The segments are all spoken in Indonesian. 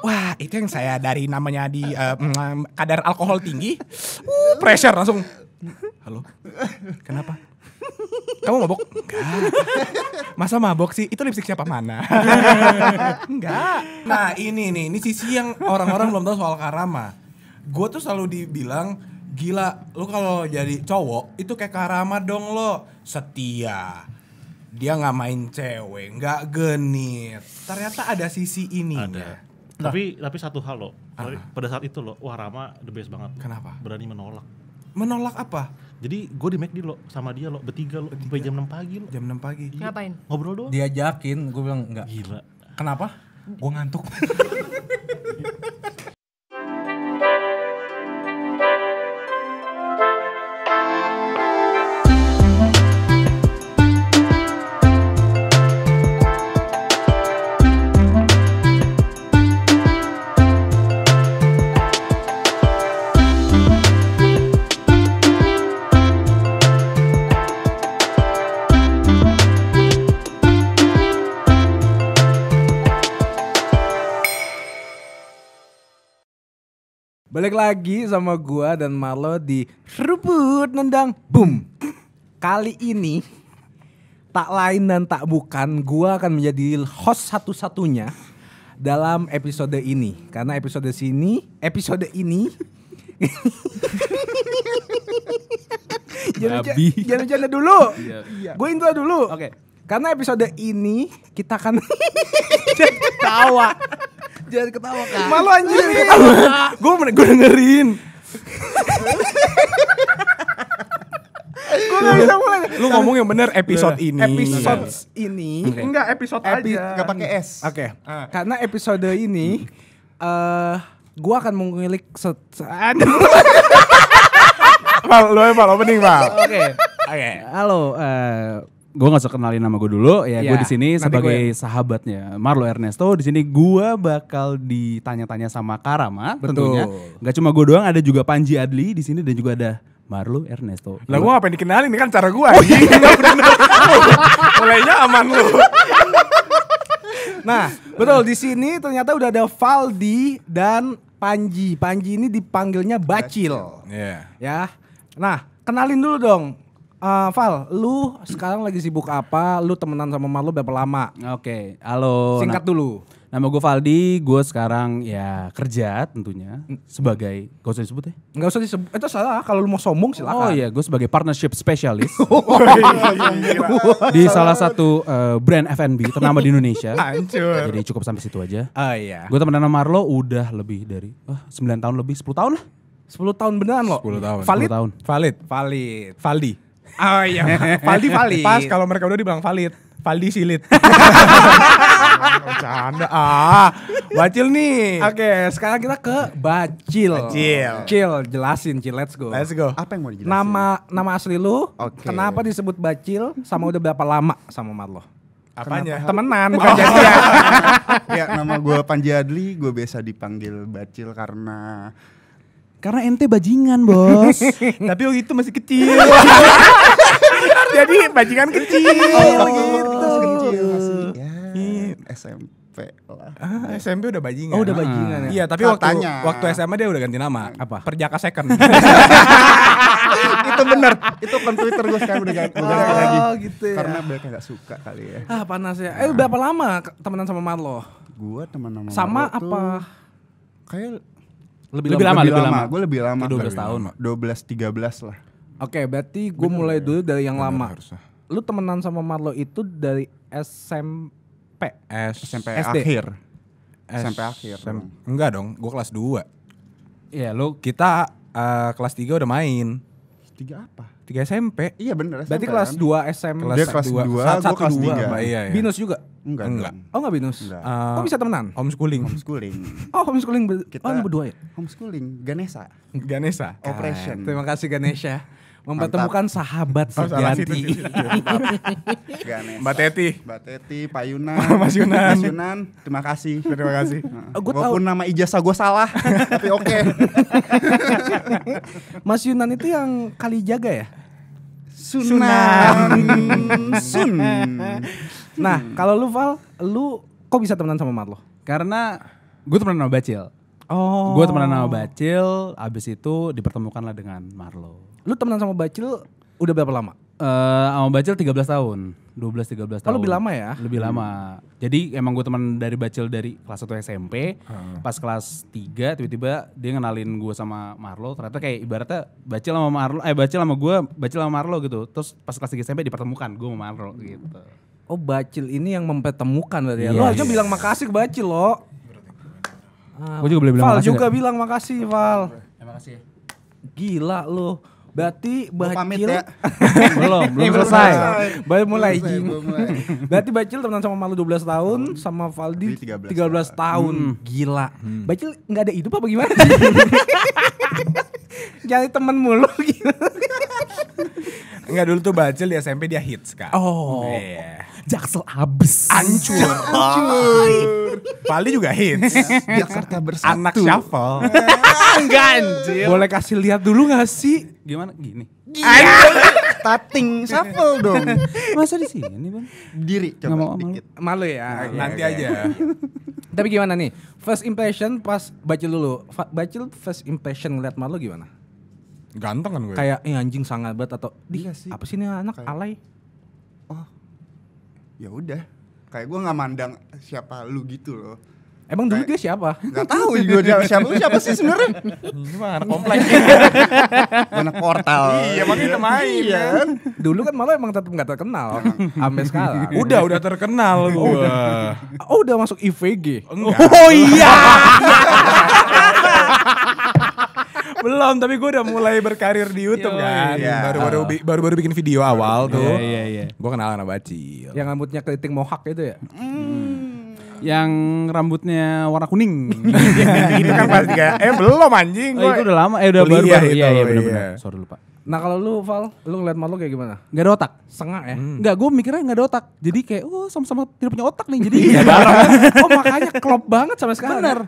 Wah, itu yang saya dari namanya di uh, kadar alkohol tinggi. Uh, pressure langsung. Halo. Kenapa? Kamu mabok? Enggak. Masa mabok sih? Itu lipstick siapa mana? Enggak. Nah, ini nih, ini sisi yang orang-orang belum tahu soal Karama. Gue tuh selalu dibilang gila, lu kalau jadi cowok itu kayak Karama dong lo, setia, dia nggak main cewek, nggak genit. Ternyata ada sisi ini. Ada. Nah. Tapi tapi satu hal loh. Ah. Pada saat itu loh, wah Rama the best banget. Kenapa? Berani menolak. Menolak apa? Jadi gue di McD lo sama dia lo bertiga lo sampai jam enam pagi lo. Jam enam pagi. Iya. Ngapain? Ngobrol doang. Diajakin, gue bilang enggak. Gila. Kenapa? Gue ngantuk. Balik lagi sama gua dan Marlo di Ruput Nendang Boom. Kali ini tak lain dan tak bukan gua akan menjadi host satu-satunya dalam episode ini karena episode sini episode ini jangan jangan dulu. Iya. iya. Gue intro dulu. Oke. Okay. Karena episode ini kita akan tawa. Jangan ketawa kan. Malu anjir ketawa. Gue gue dengerin. gue gak iya. bisa mulai. Lu ngomong yang bener iya. episode ini. Episode iya. ini. Okay. Enggak episode Epi aja. Enggak pakai S. Oke. Ah. Karena episode ini hmm. eh uh, gue akan mengulik set. Mal, lu emang opening mal. Oke. Oke. Halo. Uh, gue nggak usah kenalin nama gue dulu ya, ya gue di sini sebagai gue... Ya. sahabatnya Marlo Ernesto di sini gue bakal ditanya-tanya sama Karama Betul. tentunya nggak cuma gue doang ada juga Panji Adli di sini dan juga ada Marlo Ernesto lah gue ngapain dikenalin ini kan cara gue oh, iya, mulainya aman lu nah betul di sini ternyata udah ada Valdi dan Panji Panji ini dipanggilnya Bacil, Iya. Yeah. ya nah kenalin dulu dong Uh, Val, lu sekarang lagi sibuk apa? Lu temenan sama Marlo berapa lama? Oke, okay. halo. Singkat na dulu. Nama gue Valdi, gue sekarang ya kerja tentunya hmm. sebagai, gak usah disebut ya? Gak usah disebut, itu salah kalau lu mau sombong silakan. Oh iya, gue sebagai partnership specialist oh, iya, iya, iya, di salah satu uh, brand F&B ternama di Indonesia. Hancur. Jadi cukup sampai situ aja. Oh iya. Gue temenan sama Marlo udah lebih dari uh, eh, 9 tahun lebih, 10 tahun lah. 10 tahun beneran loh. 10 tahun. Valid? 10 tahun. Valid. Valid. Valdi. Oh iya. Valdi valid. Pas kalau mereka udah dibilang valid. Valdi silit. Canda ah. Bacil nih. Oke, okay, sekarang kita ke Bacil. Bacil. Cil, jelasin Cil, let's go. Let's go. Apa yang mau dijelasin? Nama nama asli lu, okay. kenapa disebut Bacil sama udah berapa lama sama Mat lo? Apanya? Kenapa? Temenan, oh. bukan oh. jadian. ya, nama gue Panji Adli, gue biasa dipanggil Bacil karena karena ente bajingan bos. Tapi waktu itu masih kecil. Jadi bajingan kecil. Oh, gitu. Masih kecil iya, SMP. lah. Ah, SMP udah bajingan. Oh, udah bajingan ya. Iya, tapi waktu waktu SMA dia udah ganti nama. Apa? Perjaka Second. itu benar. Itu kan Twitter gue sekarang udah ganti, Oh, lagi. gitu ya. Karena mereka gak suka kali ya. Ah, panas ya. Eh, berapa lama temenan sama Marlo? Gua teman sama Sama apa? Kayak lebih, lebih lama, lebih, lama. lama. Gue lebih lama. Dua belas tahun. dua belas tiga belas lah. Oke, okay, berarti gue mulai ya. dulu dari yang Bener, lama. Harusnya. Lu temenan sama Marlo itu dari SMP. S SMP SD. akhir. S SMP akhir. SM Enggak dong, gue kelas dua. Iya, lu kita uh, kelas tiga udah main tiga apa? Tiga SMP. Iya benar SMP Berarti kan? kelas dua SMP. Kelas kelas dua, dua saat satu kelas dua. Mbak, iya, iya. Binus juga. Enggak. Enggak. Oh enggak binus. Enggak. Uh, Kok bisa temenan? Homeschooling. Homeschooling. oh homeschooling. Ber- Kita, oh berdua ya? Homeschooling. Ganesha. Ganesha. Operation. Terima kasih Ganesha mempertemukan sahabat oh, sejati. Mbak Teti. Mbak Teti, Pak Yunan. Mas Yunan. Mas Yunan, terima kasih. Terima kasih. Uh, gua Walaupun tahu. nama ijazah gue salah, tapi oke. okay. Mas Yunan itu yang kali jaga ya? Sunan. Sun. Nah, hmm. kalau lu Val, lu kok bisa temenan sama Mat Karena gue temenan sama Bacil. Oh. Gue temenan sama Bacil, abis itu dipertemukanlah dengan Marlo. Lu temenan sama Bacil udah berapa lama? Eh, Uh, sama Bacil 13 tahun. 12 13 tahun. Oh, lebih lama ya? Lebih hmm. lama. Jadi emang gue teman dari Bacil dari kelas 1 SMP. Hmm. Pas kelas 3 tiba-tiba dia ngenalin gue sama Marlo. Ternyata kayak ibaratnya Bacil sama Marlo eh Bacil sama gue, Bacil sama Marlo gitu. Terus pas kelas 3 SMP dipertemukan gue sama Marlo gitu. Oh, Bacil ini yang mempertemukan tadi Yes. Lo aja iya. bilang makasih ke Bacil lo. Ah, gue juga boleh bilang Val makasih. Val juga gak? bilang makasih, Val. Terima kasih Gila lo Berarti bacil ya. belum, belum selesai. Baru mulai jing. Berarti bacil teman sama Malu 12 tahun, hmm. sama Valdi 13, 13 tahun. Hmm. Gila. Hmm. Bacil enggak ada hidup apa gimana? Jadi temen mulu gitu. Enggak dulu tuh bacil di SMP dia hits kak. Oh. Yeah. Jaksel abis. Ancur. Ancur. Pali juga hits. Jakarta bersatu. Anak shuffle. Ganjil. Boleh kasih lihat dulu gak sih? Gimana? Gini. Gini. Tating shuffle dong. Masa di sini, Bang? Diri coba. mau malu. Malu ya. Malu, nanti okay. aja. Tapi gimana nih? First impression pas Bacil dulu. Bacil first impression ngeliat malu gimana? Ganteng kan gue. Kayak eh, anjing sangat banget atau di, iya apa sih ini anak Kayak. alay ya udah kayak gue nggak mandang siapa lu gitu loh Emang dulu dia siapa? Gak tau gue dia siapa lu siapa sih sebenarnya? Hmm, anak komplek Anak portal? Iya makanya main iya. iya. Kan? Dulu kan malah emang tetep nggak terkenal. Sampai sekarang. Udah udah terkenal gue. Oh, udah. oh udah masuk IVG. Oh iya. Belum, tapi gue udah mulai berkarir di YouTube Yo, kan. Iya. Baru-baru bi- baru-baru bikin video awal iya, tuh. Iya, iya, iya. Gue kenal anak bacil. Yang rambutnya keriting mohak itu ya? Hmm. Yang rambutnya warna kuning. itu kan pasti kan Eh belum anjing. Oh, itu udah lama. Eh udah baru-baru. Iya, iya, iya benar-benar. Iya. Sorry lupa. Nah kalau lu Val, lu ngeliat malu kayak gimana? Gak ada otak. Sengak ya? Hmm. Gak, gue mikirnya gak ada otak. Jadi kayak, oh sama-sama tidak punya otak nih. Jadi ya oh makanya klop banget sama sekarang. Bener.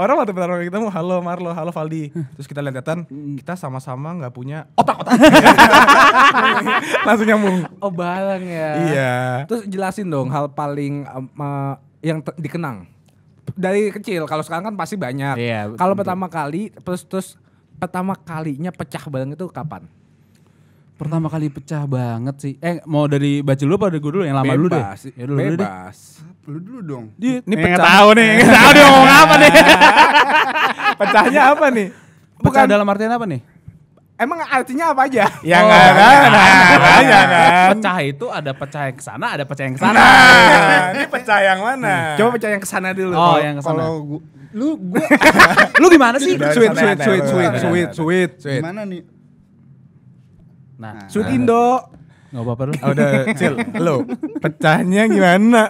Orang waktu pertama kali ketemu, halo Marlo, halo Valdi. Terus kita lihat-lihatan, hmm. kita sama-sama gak punya otak-otak. Langsung nyambung. Oh bareng ya. Iya. Terus jelasin dong hal paling um, uh, yang dikenang. Dari kecil, kalau sekarang kan pasti banyak. Iya, kalau pertama kali, terus terus pertama kalinya pecah bareng itu kapan? pertama kali pecah banget sih. Eh mau dari baca dulu apa dari gue dulu yang lama bebas, dulu deh. Ya dulu bebas. Dulu Lu dulu dong. Di, ini pecah. tahu nih, nggak tahu dia ngomong apa nih. Pecahnya apa nih? Bukan. Pecah dalam artian apa nih? Emang artinya apa aja? Ya oh, enggak kan, ya Pecah itu ada pecah yang kesana, ada pecah yang kesana. Nah, ini pecah yang mana? Hmm. Coba pecah yang kesana dulu. Oh, kalo, yang kesana. Kalau lu gue, lu gimana sih? Sweet, sweet, sweet, sweet, sweet, sweet. Gimana nih? Nah, nah. shoot Indo. Gak apa-apa ah, lu. Oh, udah, kecil Lo, pecahnya gimana?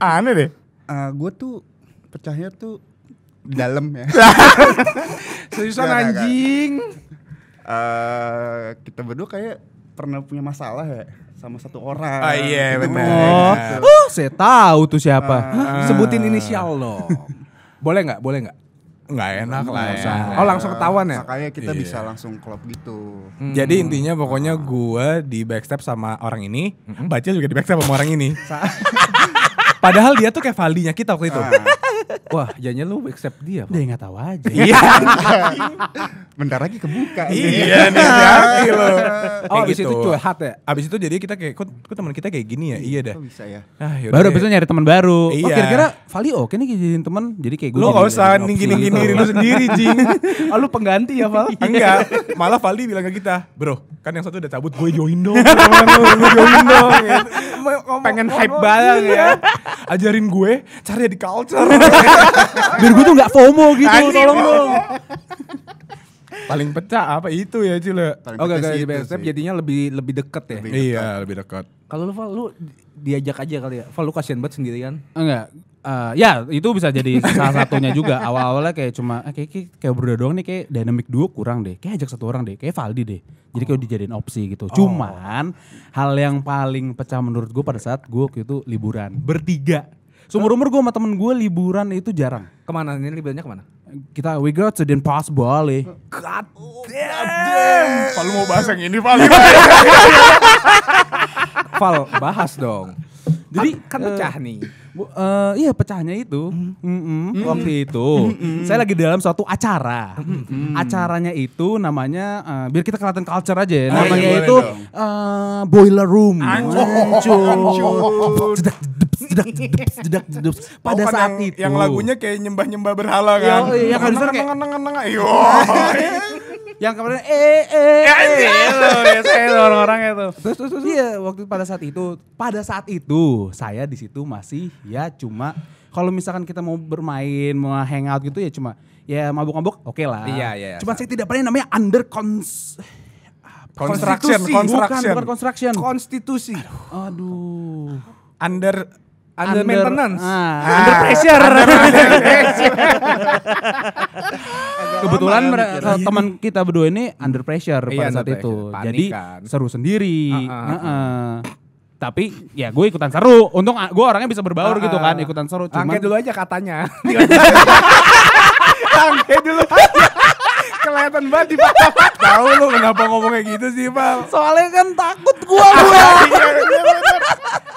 Ah, aneh deh. Uh, eh, gue tuh pecahnya tuh dalam ya. Seriusan anjing. Uh, kita berdua kayak pernah punya masalah ya sama satu orang. Oh iya gitu. benar. Oh, uh, saya tahu tuh siapa. Uh, Sebutin inisial lo boleh nggak? Boleh nggak? nggak enak lah ya. Usah. Oh langsung ketahuan ya? Makanya kita iya. bisa langsung klop gitu. Hmm. Jadi intinya pokoknya gue di backstep sama orang ini, hmm. Bacil juga di backstep sama orang ini. Padahal dia tuh kayak valinya kita waktu itu. Ah. Wah, jadinya lu accept dia. Dia nggak tahu aja. Iya. Bentar lagi kebuka. Iya nih, lo. Oh, abis itu itu curhat ya. Abis itu jadi kita kayak, kok, teman kita kayak gini ya? Iya, iya dah. Bisa ya. Ah, baru abis itu nyari teman baru. Oh, iya. kira-kira Vali oke nih jadiin teman. Jadi kayak gue. Lu nggak usah ninggini ninggin gitu. diri lu sendiri, Jing. Oh, lu pengganti ya, Val? Enggak. Malah Vali bilang ke kita, bro, kan yang satu udah cabut, gue join dong. Gue join dong. Gitu pengen hype banget ya. Ajarin gue cari di culture. Biar gue tuh gak FOMO gitu, tolong dong. Paling pecah apa itu ya Cile? Ya? Oke gak, gak di BSF jadinya lebih lebih deket ya? Iya lebih deket. Kalau lu, lu diajak aja kali ya? Val lu kasihan banget sendiri kan? Enggak, Uh, ya itu bisa jadi salah satunya juga awal-awalnya kayak cuma eh, kayak, kayak berdua doang nih kayak dynamic duo kurang deh kayak ajak satu orang deh kayak Valdi deh jadi kayak oh. dijadiin opsi gitu oh. cuman hal yang paling pecah menurut gue pada saat gue itu liburan bertiga seumur umur gue sama temen gue liburan itu jarang kemana ini liburannya kemana kita we got to the impossible eh. God damn. kalau mau bahas yang ini Val. Val bahas dong. Jadi kan eh, pecah uh, nih uh, iya pecahnya itu mm. hmm -mm. hmm waktu itu mm. saya lagi dalam suatu acara mm. acaranya itu namanya uh, biar kita kelihatan culture aja ya. Oh, namanya iya, iya itu uh, boiler room Anjur. Anjur. Anjur jedak jedak pada oh, saat itu. Yang lagunya kayak nyembah-nyembah berhala kan. Yo, yang harusnya kayak yang kemarin eh eh, ya, eh. Ya, ya, itu orang-orang itu terus terus terus iya waktu pada saat itu pada saat itu saya di situ masih ya cuma kalau misalkan kita mau bermain mau hangout gitu ya cuma ya mabuk-mabuk oke okay lah iya iya, iya cuma saya tidak pernah namanya under cons construction construction bukan bukan konstruksi konstitusi aduh, aduh. under under, maintenance. Ah. Under pressure. Kebetulan teman kita berdua ini under pressure iya, pada saat itu. Panik, Jadi kan. seru sendiri. Uh -uh. Uh -uh tapi ya gue ikutan seru untung gue orangnya bisa berbaur uh, gitu ah, kan ah. ikutan seru cuman angke dulu aja katanya angke dulu aja kelihatan banget di bawah. tahu lu kenapa ngomong kayak gitu sih pak soalnya kan takut gua gua. Iya, iya,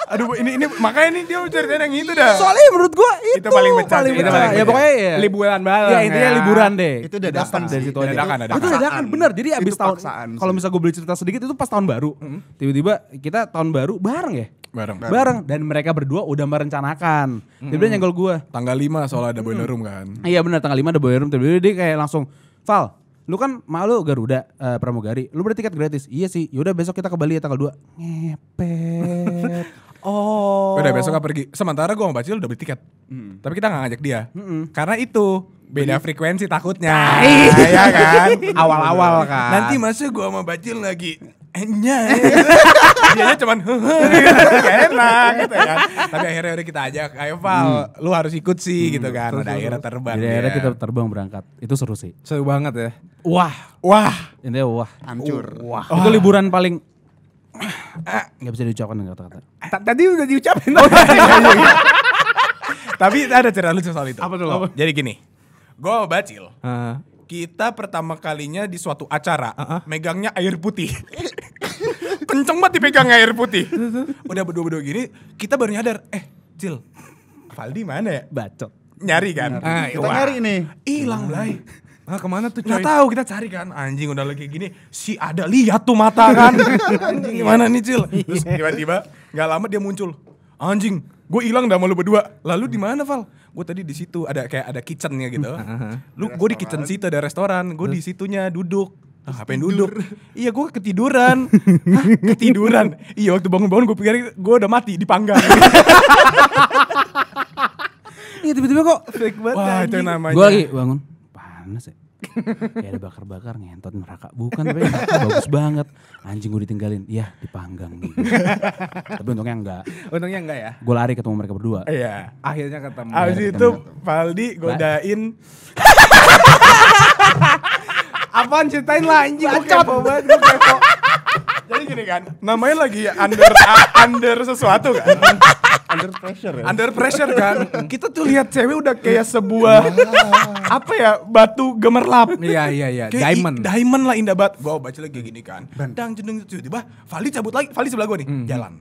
Aduh ini ini makanya ini dia ceritain yang itu dah. Soalnya menurut gua itu, itu paling pecah. Paling pecah. Ya pokoknya ya. Liburan banget. Ya intinya ya. liburan deh. Itu udah dadakan dari situ aja. Dadakan, dadakan. Itu dadakan bener. Jadi abis tahun kalau misalnya gua beli cerita sedikit itu pas tahun baru. Mm-hmm. Tiba-tiba kita tahun baru bareng ya. Bareng. Bareng dan mereka berdua udah merencanakan. Mm-hmm. Tiba-tiba nyenggol gua. Tanggal 5 soalnya ada mm-hmm. boiler room kan. Iya benar tanggal 5 ada boiler room. Tiba-tiba dia kayak langsung Val, lu kan malu Garuda uh, Pramugari, lu tiket gratis. Iya sih, yaudah besok kita ke Bali ya tanggal 2. Ngepet. Oh. Udah besok gak pergi. Sementara gue sama Bacil udah beli tiket. Mm. Tapi kita gak ngajak dia. Mm Karena itu beda frekuensi takutnya. Iya kan? Awal-awal kan. Nanti masa gue sama Bacil lagi enya. dia cuman enak gitu kan. Tapi akhirnya udah kita ajak, ayo Val, hmm. lu harus ikut sih hmm, gitu kan. udah akhirnya terbang. Jadi akhirnya kita terbang berangkat. Itu seru sih. Seru banget ya. Wah, wah. Ini wah. Hancur. Wah. Itu liburan paling nggak bisa diucapkan dengan kata-kata. Tadi udah diucapin. Oh, iya. Tapi ada cerita lucu soal itu. Apa tuh? Jadi gini, gue bacil. Uh. Kita pertama kalinya di suatu acara megangnya air putih. Kenceng banget dipegang air putih. Udah berdua-berdua gini, kita baru nyadar, eh, Cil, Valdi mana ya? Bacot. Nyari kan? Nah, kita nyari nih. Hilang, Blay. Ah kemana tuh coy? Gak tahu kita cari kan anjing udah lagi gini si ada lihat tuh mata kan anjing iya. gimana nih cil iya. terus tiba-tiba nggak lama dia muncul anjing gue hilang dah malu berdua lalu di mana Val gue tadi di situ ada kayak ada kitchennya gitu lu gue di kitchen situ ada restoran gue di situnya duduk ngapain tidur. duduk? iya gue ketiduran Hah, Ketiduran? Iya waktu bangun-bangun gue pikir gue udah mati dipanggang Iya tiba-tiba kok Wah itu namanya Gue lagi bangun panas ya kayak ada bakar-bakar ngentot neraka bukan tapi bagus banget anjing gue ditinggalin ya dipanggang gitu. tapi untungnya enggak untungnya enggak ya gue lari ketemu mereka berdua iya akhirnya ketemu abis itu ketemu. Valdi godain apaan ceritain lah anjing gue kepo banget gue kepo jadi gini kan, namanya lagi under under sesuatu kan. Under pressure ya. Under pressure kan. Kita tuh lihat cewek udah kayak sebuah apa ya batu gemerlap. Iya iya iya. diamond. diamond lah indah banget. Gua baca lagi gini kan. Dang itu tiba-tiba Vali cabut lagi. Vali sebelah gua nih, hmm. jalan.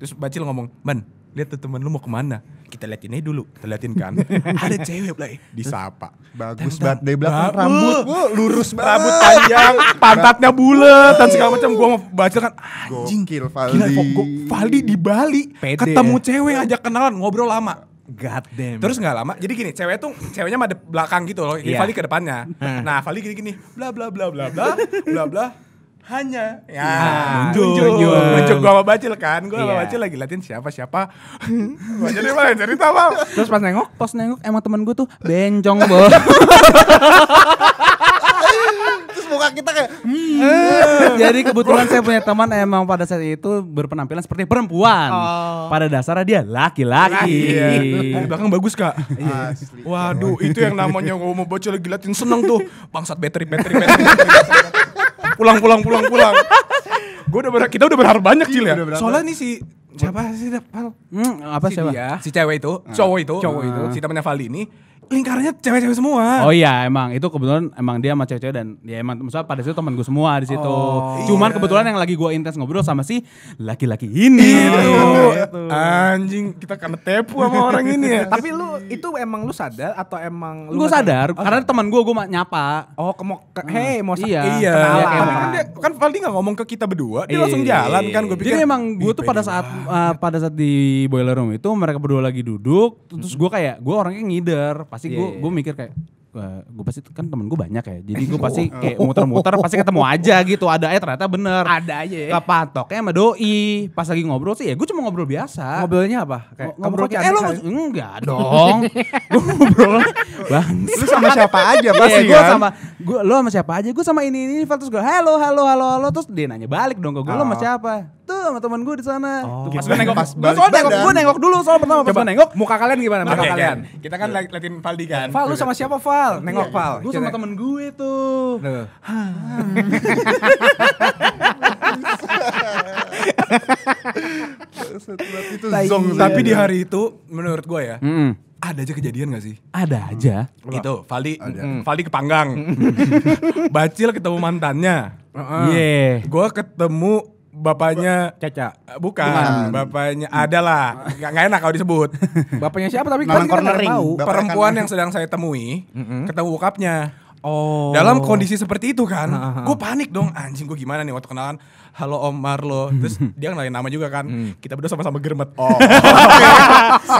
Terus Bacil ngomong, "Ben, lihat tuh temen lu mau kemana kita liatin aja dulu kita liatin kan ada cewek lagi disapa bagus banget dia belakang ba rambut uh, lurus banget rambut panjang pantatnya bulat dan segala macam gua mau baca kan anjing kill Valdi. Valdi di Bali Pede, ketemu cewek ajak kenalan ngobrol lama God damn. Terus gak lama, jadi gini, cewek tuh ceweknya ada belakang gitu loh, yeah. Vali ke depannya. nah, Vali gini-gini, bla bla bla bla bla, bla bla, hanya ya, iya, nunjuk nunjuk, gua mau Bacil kan gua iya. Bacil lagi latihan siapa siapa gua jadi mana cerita mal terus pas nengok pas nengok emang temen gua tuh benjong bos terus muka kita kayak hmm. hmm. jadi kebetulan saya punya teman emang pada saat itu berpenampilan seperti perempuan oh. pada dasarnya dia laki-laki iya. belakang bagus kak iya. Asli. waduh itu yang namanya gua mau bocil lagi latihan seneng tuh bangsat battery battery, battery, battery. bateri, bateri. pulang pulang pulang pulang. gue udah berharap kita udah berharap banyak sih iya, ya. Soalnya nih si siapa sih Pal? Hmm, apa si siapa? Dia, si cewek itu, cowok itu, cowok itu, ah. si temannya Vali ini lingkarannya cewek-cewek semua. Oh iya, emang itu kebetulan emang dia sama cewek-cewek dan ya emang maksudnya pada situ teman gue semua di situ. Oh, Cuman iya. kebetulan yang lagi gue intens ngobrol sama si laki-laki ini. Iya, itu. Oh, itu. Anjing, kita kena tepu sama orang ini ya. Tapi lu itu emang lu sadar atau emang lu Gue sadar oh, karena teman gue gue nyapa. Oh, kemok ke, hey, mau iya, iya. Kenalan. kan, kan Valdi gak ngomong ke kita berdua, dia iya. langsung jalan kan gue pikir. Jadi emang gue tuh pada saat uh, pada saat di boiler room itu mereka berdua lagi duduk, terus gue kayak gue orangnya ngider pasti gue yeah, gue mikir kayak gue pasti kan temen gue banyak ya jadi gue pasti kayak muter-muter pasti ketemu aja gitu ada aja eh, ternyata bener ada aja ya kepatoknya sama doi pas lagi ngobrol sih ya gue cuma ngobrol biasa ngobrolnya apa kayak ngobrol kayak eh lo enggak dong ngobrol bang lu sama siapa aja pasti ya gue sama gue lo sama siapa aja gue sama ini ini terus gue halo halo halo halo terus dia nanya balik dong ke gue lo sama oh. siapa tuh sama teman gue di sana. Oh, pas gue nengok, pas gue soal nengok, kan. gue nengok dulu soal pertama pas gue nengok. Muka kalian gimana? Muka okay, kalian. Kan. Kita kan yeah. latihan Valdi kan. Val, lu sama siapa Val? Iya, nengok Val. Gue sama temen gue tuh. itu zong, tapi di hari itu menurut gue ya, mm ada aja kejadian gak sih? Ada aja. Hmm. Itu Valdi, hmm. Valdi kepanggang. Bacil ketemu mantannya. Iya. Uh -uh. yeah. Gue ketemu bapaknya Caca. Bukan, Bukan. bapaknya adalah. Enggak gak enak kalau disebut. bapaknya siapa tapi kan kita tahu. Bapak Perempuan yang sedang saya temui mm -hmm. ketemu bokapnya. Oh. Dalam kondisi seperti itu kan, gue panik dong. Anjing gue gimana nih waktu kenalan? Halo Om Marlo. Terus dia kenalin nama juga kan. Hmm. Kita berdua sama-sama germet. Oh. oh,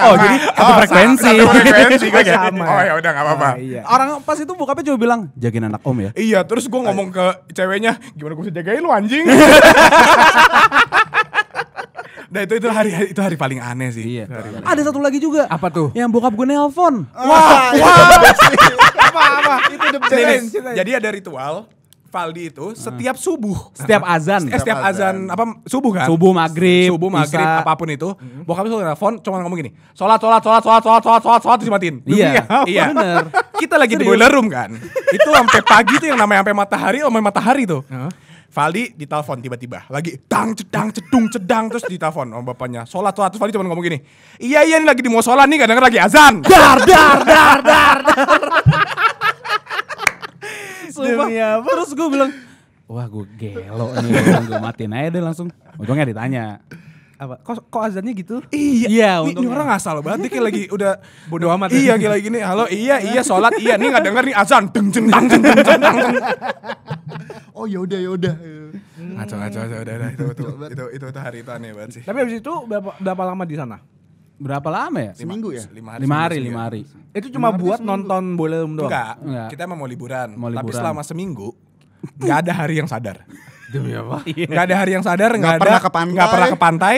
oh jadi satu oh, frekuensi. Satu frekuensi sama. Oh ya udah nggak apa-apa. Ah, iya. Orang pas itu bokapnya cuma bilang jagain anak Om ya. Iya, terus gue ngomong ke ceweknya, gimana gue bisa jagain lu anjing? Nah itu itu hari itu hari paling aneh sih. Iya. Hari Ada aneh. satu lagi juga. Apa tuh? Yang bokap gue nelpon. Ah, iya. Wah, wah. Iya. Jadi ada ritual Valdi itu setiap subuh, setiap azan, setiap, setiap azan, azan apa subuh kan? Subuh maghrib, subuh maghrib bisa. apapun itu. Hmm. Bokap selalu telepon cuma ngomong gini, sholat sholat sholat sholat sholat sholat sholat sholat terus matiin. Iya, iya. Bener. Kita lagi Serius. di boiler room kan. itu sampai pagi tuh yang namanya sampai matahari, sampai matahari tuh. Uh. Valdi ditelepon tiba-tiba lagi tang cedang cedung cedang terus ditelepon om bapaknya sholat sholat terus Valdi cuma ngomong gini iya iya ini lagi di musola nih kadang-kadang lagi azan dar dar dar dar, dar sumpah. Demi apa? Terus gue bilang, wah gue gelo nih, gue matiin aja deh langsung. Untungnya ditanya. Apa? Kok, kok azannya gitu? Iya, iya untungnya. Ini orang asal banget, dia kayak lagi udah bodo amat. Ya. Iya, kayak lagi gini, halo, iya, iya, sholat, iya, nih gak denger nih azan. Deng, jeng, tang, jeng, jeng, jeng, tang, jeng. Oh yaudah, yaudah. Hmm. Ngaco, ngaco, ngaco, udah, udah, itu, itu, itu, itu, itu, itu, itu hari itu aneh banget sih. Tapi abis itu berapa, berapa lama di sana? berapa lama ya? Seminggu ya? Lima hari. Lima hari, ya. lima hari. Itu cuma buat nonton boleh doang? Enggak, Enggak, kita emang mau liburan. Mau liburan. Tapi selama seminggu, gak ada hari yang sadar. Demi apa? Gak ada hari yang sadar, gak, gak ada, pernah ke pantai. Gak pernah ke pantai,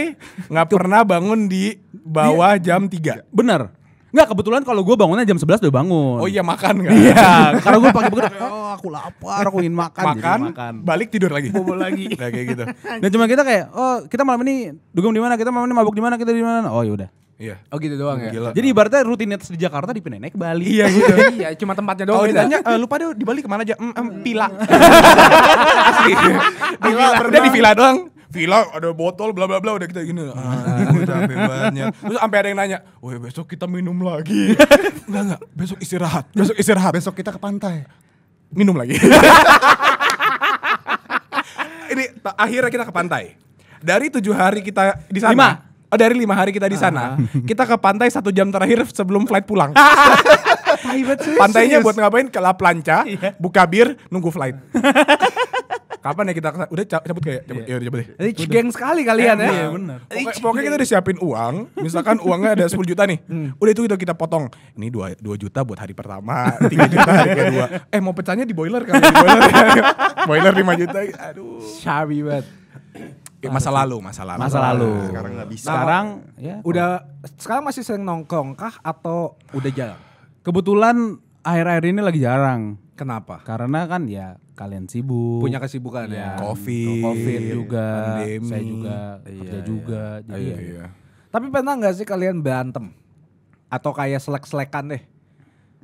gak pernah bangun di bawah jam tiga Bener. Enggak kebetulan kalau gue bangunnya jam 11 udah bangun. Oh iya makan kan? Iya, karena gue pagi begitu, oh aku lapar, aku ingin makan. Makan, makan. balik tidur lagi. Bobo lagi. Nah, kayak gitu. Dan cuma kita kayak, oh kita malam ini dugem di mana? Kita malam ini mabuk di mana? Kita di mana? Oh yaudah. Iya. Oh gitu doang ya. Gila. Jadi ibaratnya rutinitas di Jakarta di Penang Bali. Iya gitu. iya, cuma tempatnya doang. Oh ditanya uh, lupa deh di Bali kemana aja? Mm, mm, pila. Asli. di Pila di villa doang. Pila ada botol bla bla bla udah kita gini. Ah, capek banget. Terus sampai ada yang nanya, "Woi, besok kita minum lagi." Enggak enggak, besok istirahat. Besok istirahat. Besok kita ke pantai. Minum lagi. Ini akhirnya kita ke pantai. Dari tujuh hari kita di sana. Lima oh dari lima hari kita di sana, ah. kita ke pantai satu jam terakhir sebelum flight pulang. Pantainya buat ngapain? Ke La Plancha, iya. buka bir, nunggu flight. Kapan ya kita Udah cabut kayak cabut. Yeah. Iya. Iya, cabut deh. Rich gang sekali kalian ya. Iya benar. Pokoknya, kita udah siapin uang, misalkan uangnya ada sepuluh juta nih. Hmm. Udah itu kita, potong. Ini dua 2 juta buat hari pertama, 3 juta hari kedua. Eh mau pecahnya di boiler kan? di boiler. boiler 5 juta. Aduh. Shabby banget. Ya, masa lalu, masa lalu. Masa lalu. Nah, sekarang nggak bisa. Sekarang nah, ya udah sekarang masih sering nongkrong kah atau udah jarang? Kebetulan akhir-akhir ini lagi jarang. Kenapa? Karena kan ya kalian sibuk. Punya kesibukan ya. ya. Covid. Covid juga. Pandemi. Saya juga iya, kerja iya. juga. Iya, Jadi iya, iya. Tapi pernah nggak sih kalian berantem? Atau kayak selek-selekan deh?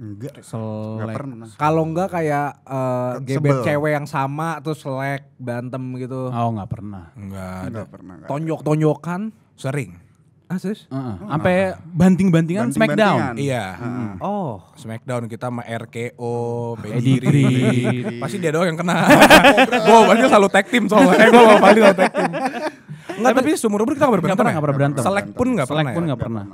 Enggak. Selek. Kalau enggak kayak uh, gebet cewek yang sama terus selek, bantem gitu. Oh, enggak pernah. Enggak. Enggak pernah. Tonjok-tonjokan sering. Ah, serius? Uh, sampai banting-bantingan Smackdown. Iya. -huh. Oh. Smackdown kita sama RKO, Pediri. Pasti dia doang yang kena. Gue berarti selalu tag team soalnya. Eh, gua gue sama selalu tag team. Enggak, eh, tapi seumur umur kita gak pernah berantem. Gak pernah, ya? berantem. Selek pun gak pernah. Selek pun ya? gak pernah.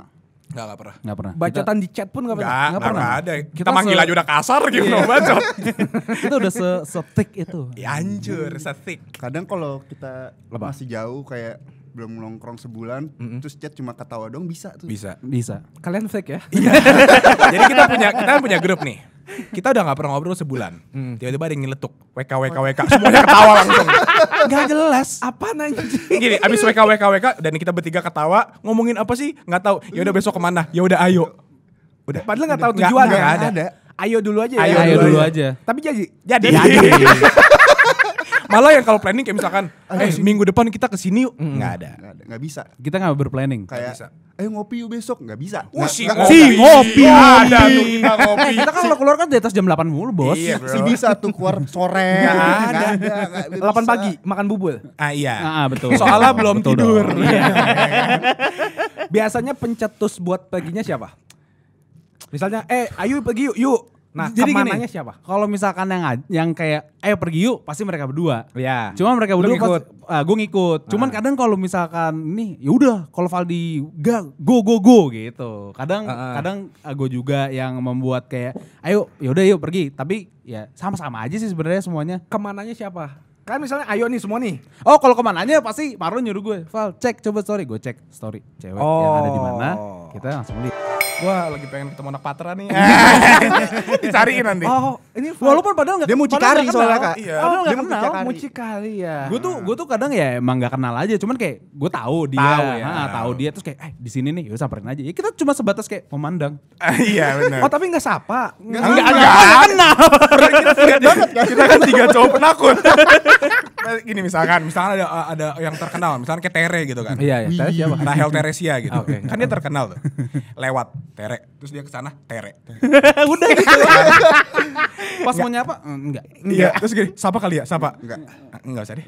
Enggak, gak pernah. Gak pernah. Bacotan kita, di chat pun gak pernah. Gak, gak pernah. ada. Kita, kita manggil aja udah kasar gitu iya. bacot. itu udah se, se itu. Ya anjur, se thick. Kadang kalau kita Lepas. masih jauh kayak belum nongkrong sebulan mm -hmm. terus chat cuma ketawa dong bisa tuh bisa bisa kalian fake ya iya. jadi kita punya kita punya grup nih kita udah gak pernah ngobrol sebulan tiba mm. tiba-tiba ada yang nyeletuk WK WK WK semuanya ketawa langsung nggak jelas apa nanya gini abis WK WK WK dan kita bertiga ketawa ngomongin apa sih nggak tahu ya udah besok kemana ya udah ayo udah padahal nggak tahu tujuan nggak ada. ada ayo dulu aja ya. ayo, ayo dulu, dulu aja. aja tapi jadi jadi, jadi. Malah yang kalau planning kayak misalkan, eh minggu depan kita ke sini yuk. Hmm. Nggak ada. Nggak bisa. Kita enggak berplanning. Kayak bisa. Ayo ngopi yuk besok nggak bisa. Oh si ngopi. Si ngopi. Ada tuh kita ngopi. Nah, kita kan kalau keluar kan di atas jam 8 mulu bos. Iya, iya si bisa tuh keluar sore. Gak ada. 8 pagi makan bubur. Ah iya. Ah, ah betul. Soalnya belum tidur. Iya. Biasanya pencetus buat paginya siapa? Misalnya, eh ayo pergi yuk, yuk Nah, Jadi gini, siapa? Kalau misalkan yang yang kayak ayo eh, pergi yuk, pasti mereka berdua. Iya. Cuma mereka berdua pas, ngikut. uh, ah, gue ngikut. Cuman nah. kadang kalau misalkan nih ya udah kalau Valdi gak go go go gitu. Kadang uh, uh. kadang uh, gue juga yang membuat kayak ayo yaudah yuk pergi. Tapi ya sama-sama aja sih sebenarnya semuanya. Kemananya siapa? Kan misalnya ayo nih semua nih. Oh kalau aja pasti Marlon nyuruh gue. Val cek coba story. Gue cek story cewek oh. yang ada di mana. Oh. Kita langsung lihat. Wah lagi pengen ketemu anak patra nih. Dicariin nanti. Oh ini walaupun padahal nggak. Dia mau mucikari soalnya kak. Iya. nggak kenal. mau mucikari ya. Gue tuh gue tuh kadang ya emang nggak kenal aja. Cuman kayak gue tahu dia. Tahu ya. Nah, tahu dia terus kayak eh di sini nih. Yuk samperin aja. Ya, kita cuma sebatas kayak memandang. iya benar. Oh tapi nggak sapa. Nggak nggak kenal. Kita Kita kan tiga cowok penakut. Nah, gini misalkan, misalkan ada ada yang terkenal, misalkan kayak Tere gitu kan. Iya, iya. Tere siapa? Rahel Teresia gitu. Ah, okay, kan dia terkenal tuh. Lewat Tere, terus dia ke sana Tere. Udah gitu. Pas mau nyapa? Enggak. Iya, Terus gini, siapa kali ya? siapa Enggak. Ah, enggak usah deh.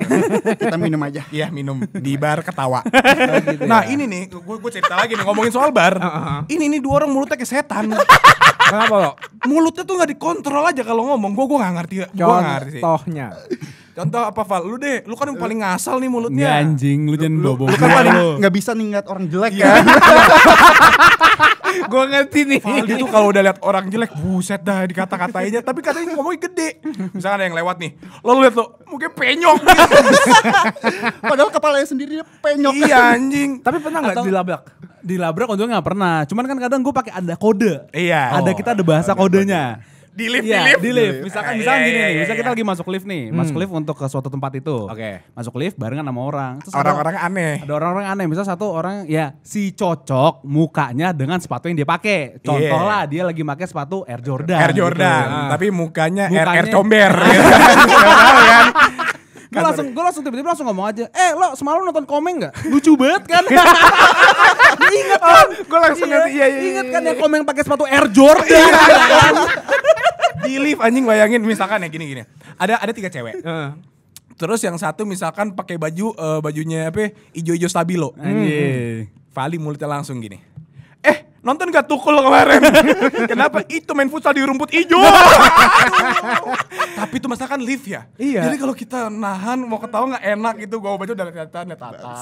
Kita minum aja. Iya, minum di bar ketawa. Oh, gitu ya. nah, ini nih, gue cerita lagi nih ngomongin soal bar. Ini nih dua orang mulutnya kayak setan. Kenapa lo? Mulutnya tuh gak dikontrol aja kalau ngomong. Gue gue nggak ngerti. Gue ngerti. Contohnya. Contoh apa Val? Lu deh, lu kan yang paling ngasal nih mulutnya. Gak anjing, lu jangan bobo. Lu kan paling nggak bisa nih ngeliat orang jelek ya. Kan? gue ngerti nih. Valdi tuh kalau udah liat orang jelek, buset dah dikata-katainya. Tapi katanya ngomongnya gede. Misalnya ada yang lewat nih, lo lihat lo, mungkin penyok. Gitu. Padahal kepalanya sendiri penyok. Iya anjing. Tapi pernah nggak dilabrak? di dilabrak untungnya nggak pernah. Cuman kan kadang gue pakai ada kode. Iya. Ada oh, kita ada bahasa kodenya. Di lift, ya, di lift. Di lift. Misalkan, ah, misalkan iya, gini iya, nih. Iya, misalkan iya. kita lagi masuk lift nih. Hmm. Masuk lift untuk ke suatu tempat itu. Oke. Okay. Masuk lift barengan sama orang. Orang-orang aneh. Ada orang-orang aneh. Misal satu orang ya si cocok mukanya dengan sepatu yang dia pakai. Iya. Contoh yeah. lah dia lagi pakai sepatu Air Jordan. Air Jordan. Gitu. Tapi mukanya, mukanya Air, Air Comber. kan? gue langsung gue langsung tiba-tiba langsung ngomong aja eh lo semalam nonton komeng nggak lucu banget kan inget oh, kan oh, gue langsung iya, iya, iya, inget iya, kan iya, yang iya. komeng pakai sepatu Air Jordan di lift anjing bayangin misalkan ya gini gini ada ada tiga cewek terus yang satu misalkan pakai baju uh, bajunya apa ya, ijo-ijo stabilo Anjir. Hmm. Vali mulutnya langsung gini eh Nonton gak tukul kemarin? Kenapa itu main futsal di rumput hijau? Tapi itu masakan lift ya. Iya. Jadi kalau kita nahan mau ketawa nggak enak gitu, gua baca dari kata netata.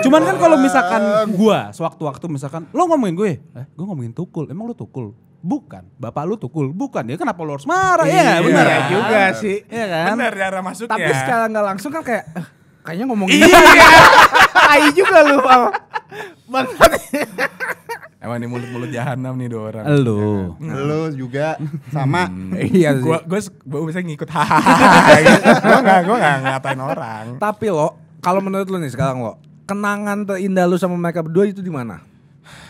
Cuman kan kalau misalkan gua sewaktu-waktu misalkan lo ngomongin gue, eh, gua ngomongin tukul. Emang lo tukul? Bukan, bapak lu tukul, bukan. Ya kenapa lu harus marah? Ya, iya, ya, benar ya juga sih. Iya kan? Benar arah masuknya. Tapi secara nggak langsung kan kayak eh, kayaknya ngomongin. Iya. Tai juga lu, Bang. Emang ini mulut-mulut jahanam nih dua orang. Lu. Ya. Kan? Hmm. Lu juga sama. Hmm. iya sih. Gua gua, gua bisa ngikut hahaha Gua enggak gua enggak ngatain orang. Tapi lo, kalau menurut lo nih sekarang lo, kenangan terindah lu sama mereka berdua itu di mana?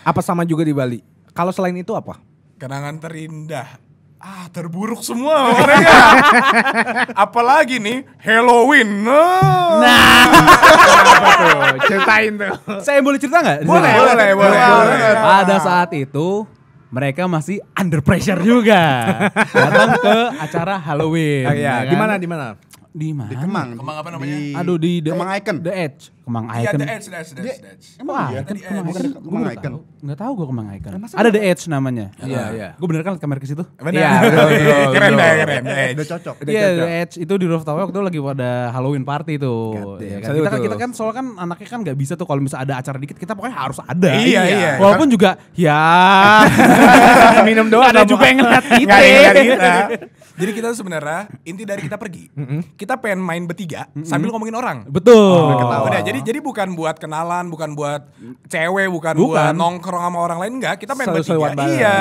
Apa sama juga di Bali? Kalau selain itu apa? Kenangan terindah ah terburuk semua orangnya. Apalagi nih Halloween. No. Nah, ceritain tuh. Saya boleh cerita nggak? Boleh, nah. boleh, boleh, boleh, nah, boleh. Pada saat itu mereka masih under pressure juga datang ke acara Halloween. Oh, iya. Ya kan? Di mana di mana? Di mana? Di Kemang. Kemang apa namanya? Di... Aduh di The Kemang Icon. The Edge. Kemang Icon. Iya The Edge, The Edge, The Edge. The Edge. iya, Icon, Kemang Icon. Kemang Icon. Enggak tahu gue Kemang Icon. Ada The Edge namanya. Iya, iya. iya. iya. Gue bener kan kamera ke situ? Benar. Iya, iya keren deh, keren. Udah cocok. Iya, The Edge itu di rooftop waktu lagi pada Halloween party kan? itu. Kita kan kita kan soal kan anaknya kan nggak bisa tuh kalau misalnya ada acara dikit kita pokoknya harus ada. Iya, iya. Kan- Walaupun juga ya minum doang ada juga yang ngeliat kita. Jadi kita sebenarnya inti dari kita pergi, kita pengen main bertiga sambil ngomongin orang. Betul. Oh, Udah, jadi jadi bukan buat kenalan, bukan buat cewek, bukan, bukan. buat nongkrong sama orang lain enggak, kita pengen bertiga. Iya.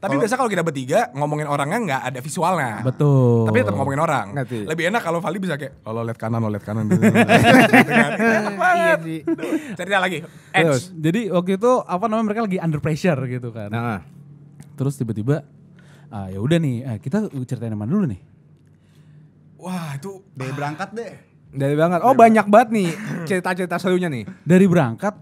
Tapi kalo, biasa kalau kita bertiga ngomongin orangnya nggak ada visualnya. Betul. Tapi tetap ngomongin orang. Ngerti. Lebih enak kalau Vali bisa kayak oh, lihat kanan, lo lihat kanan. Iya Cerita lagi. Edge. Terus, jadi waktu itu apa namanya mereka lagi under pressure gitu kan. Nah. Terus tiba-tiba uh, ya udah nih uh, kita ceritain mana dulu nih wah itu dari berangkat deh dari berangkat oh dari banyak banget nih cerita-cerita serunya nih dari berangkat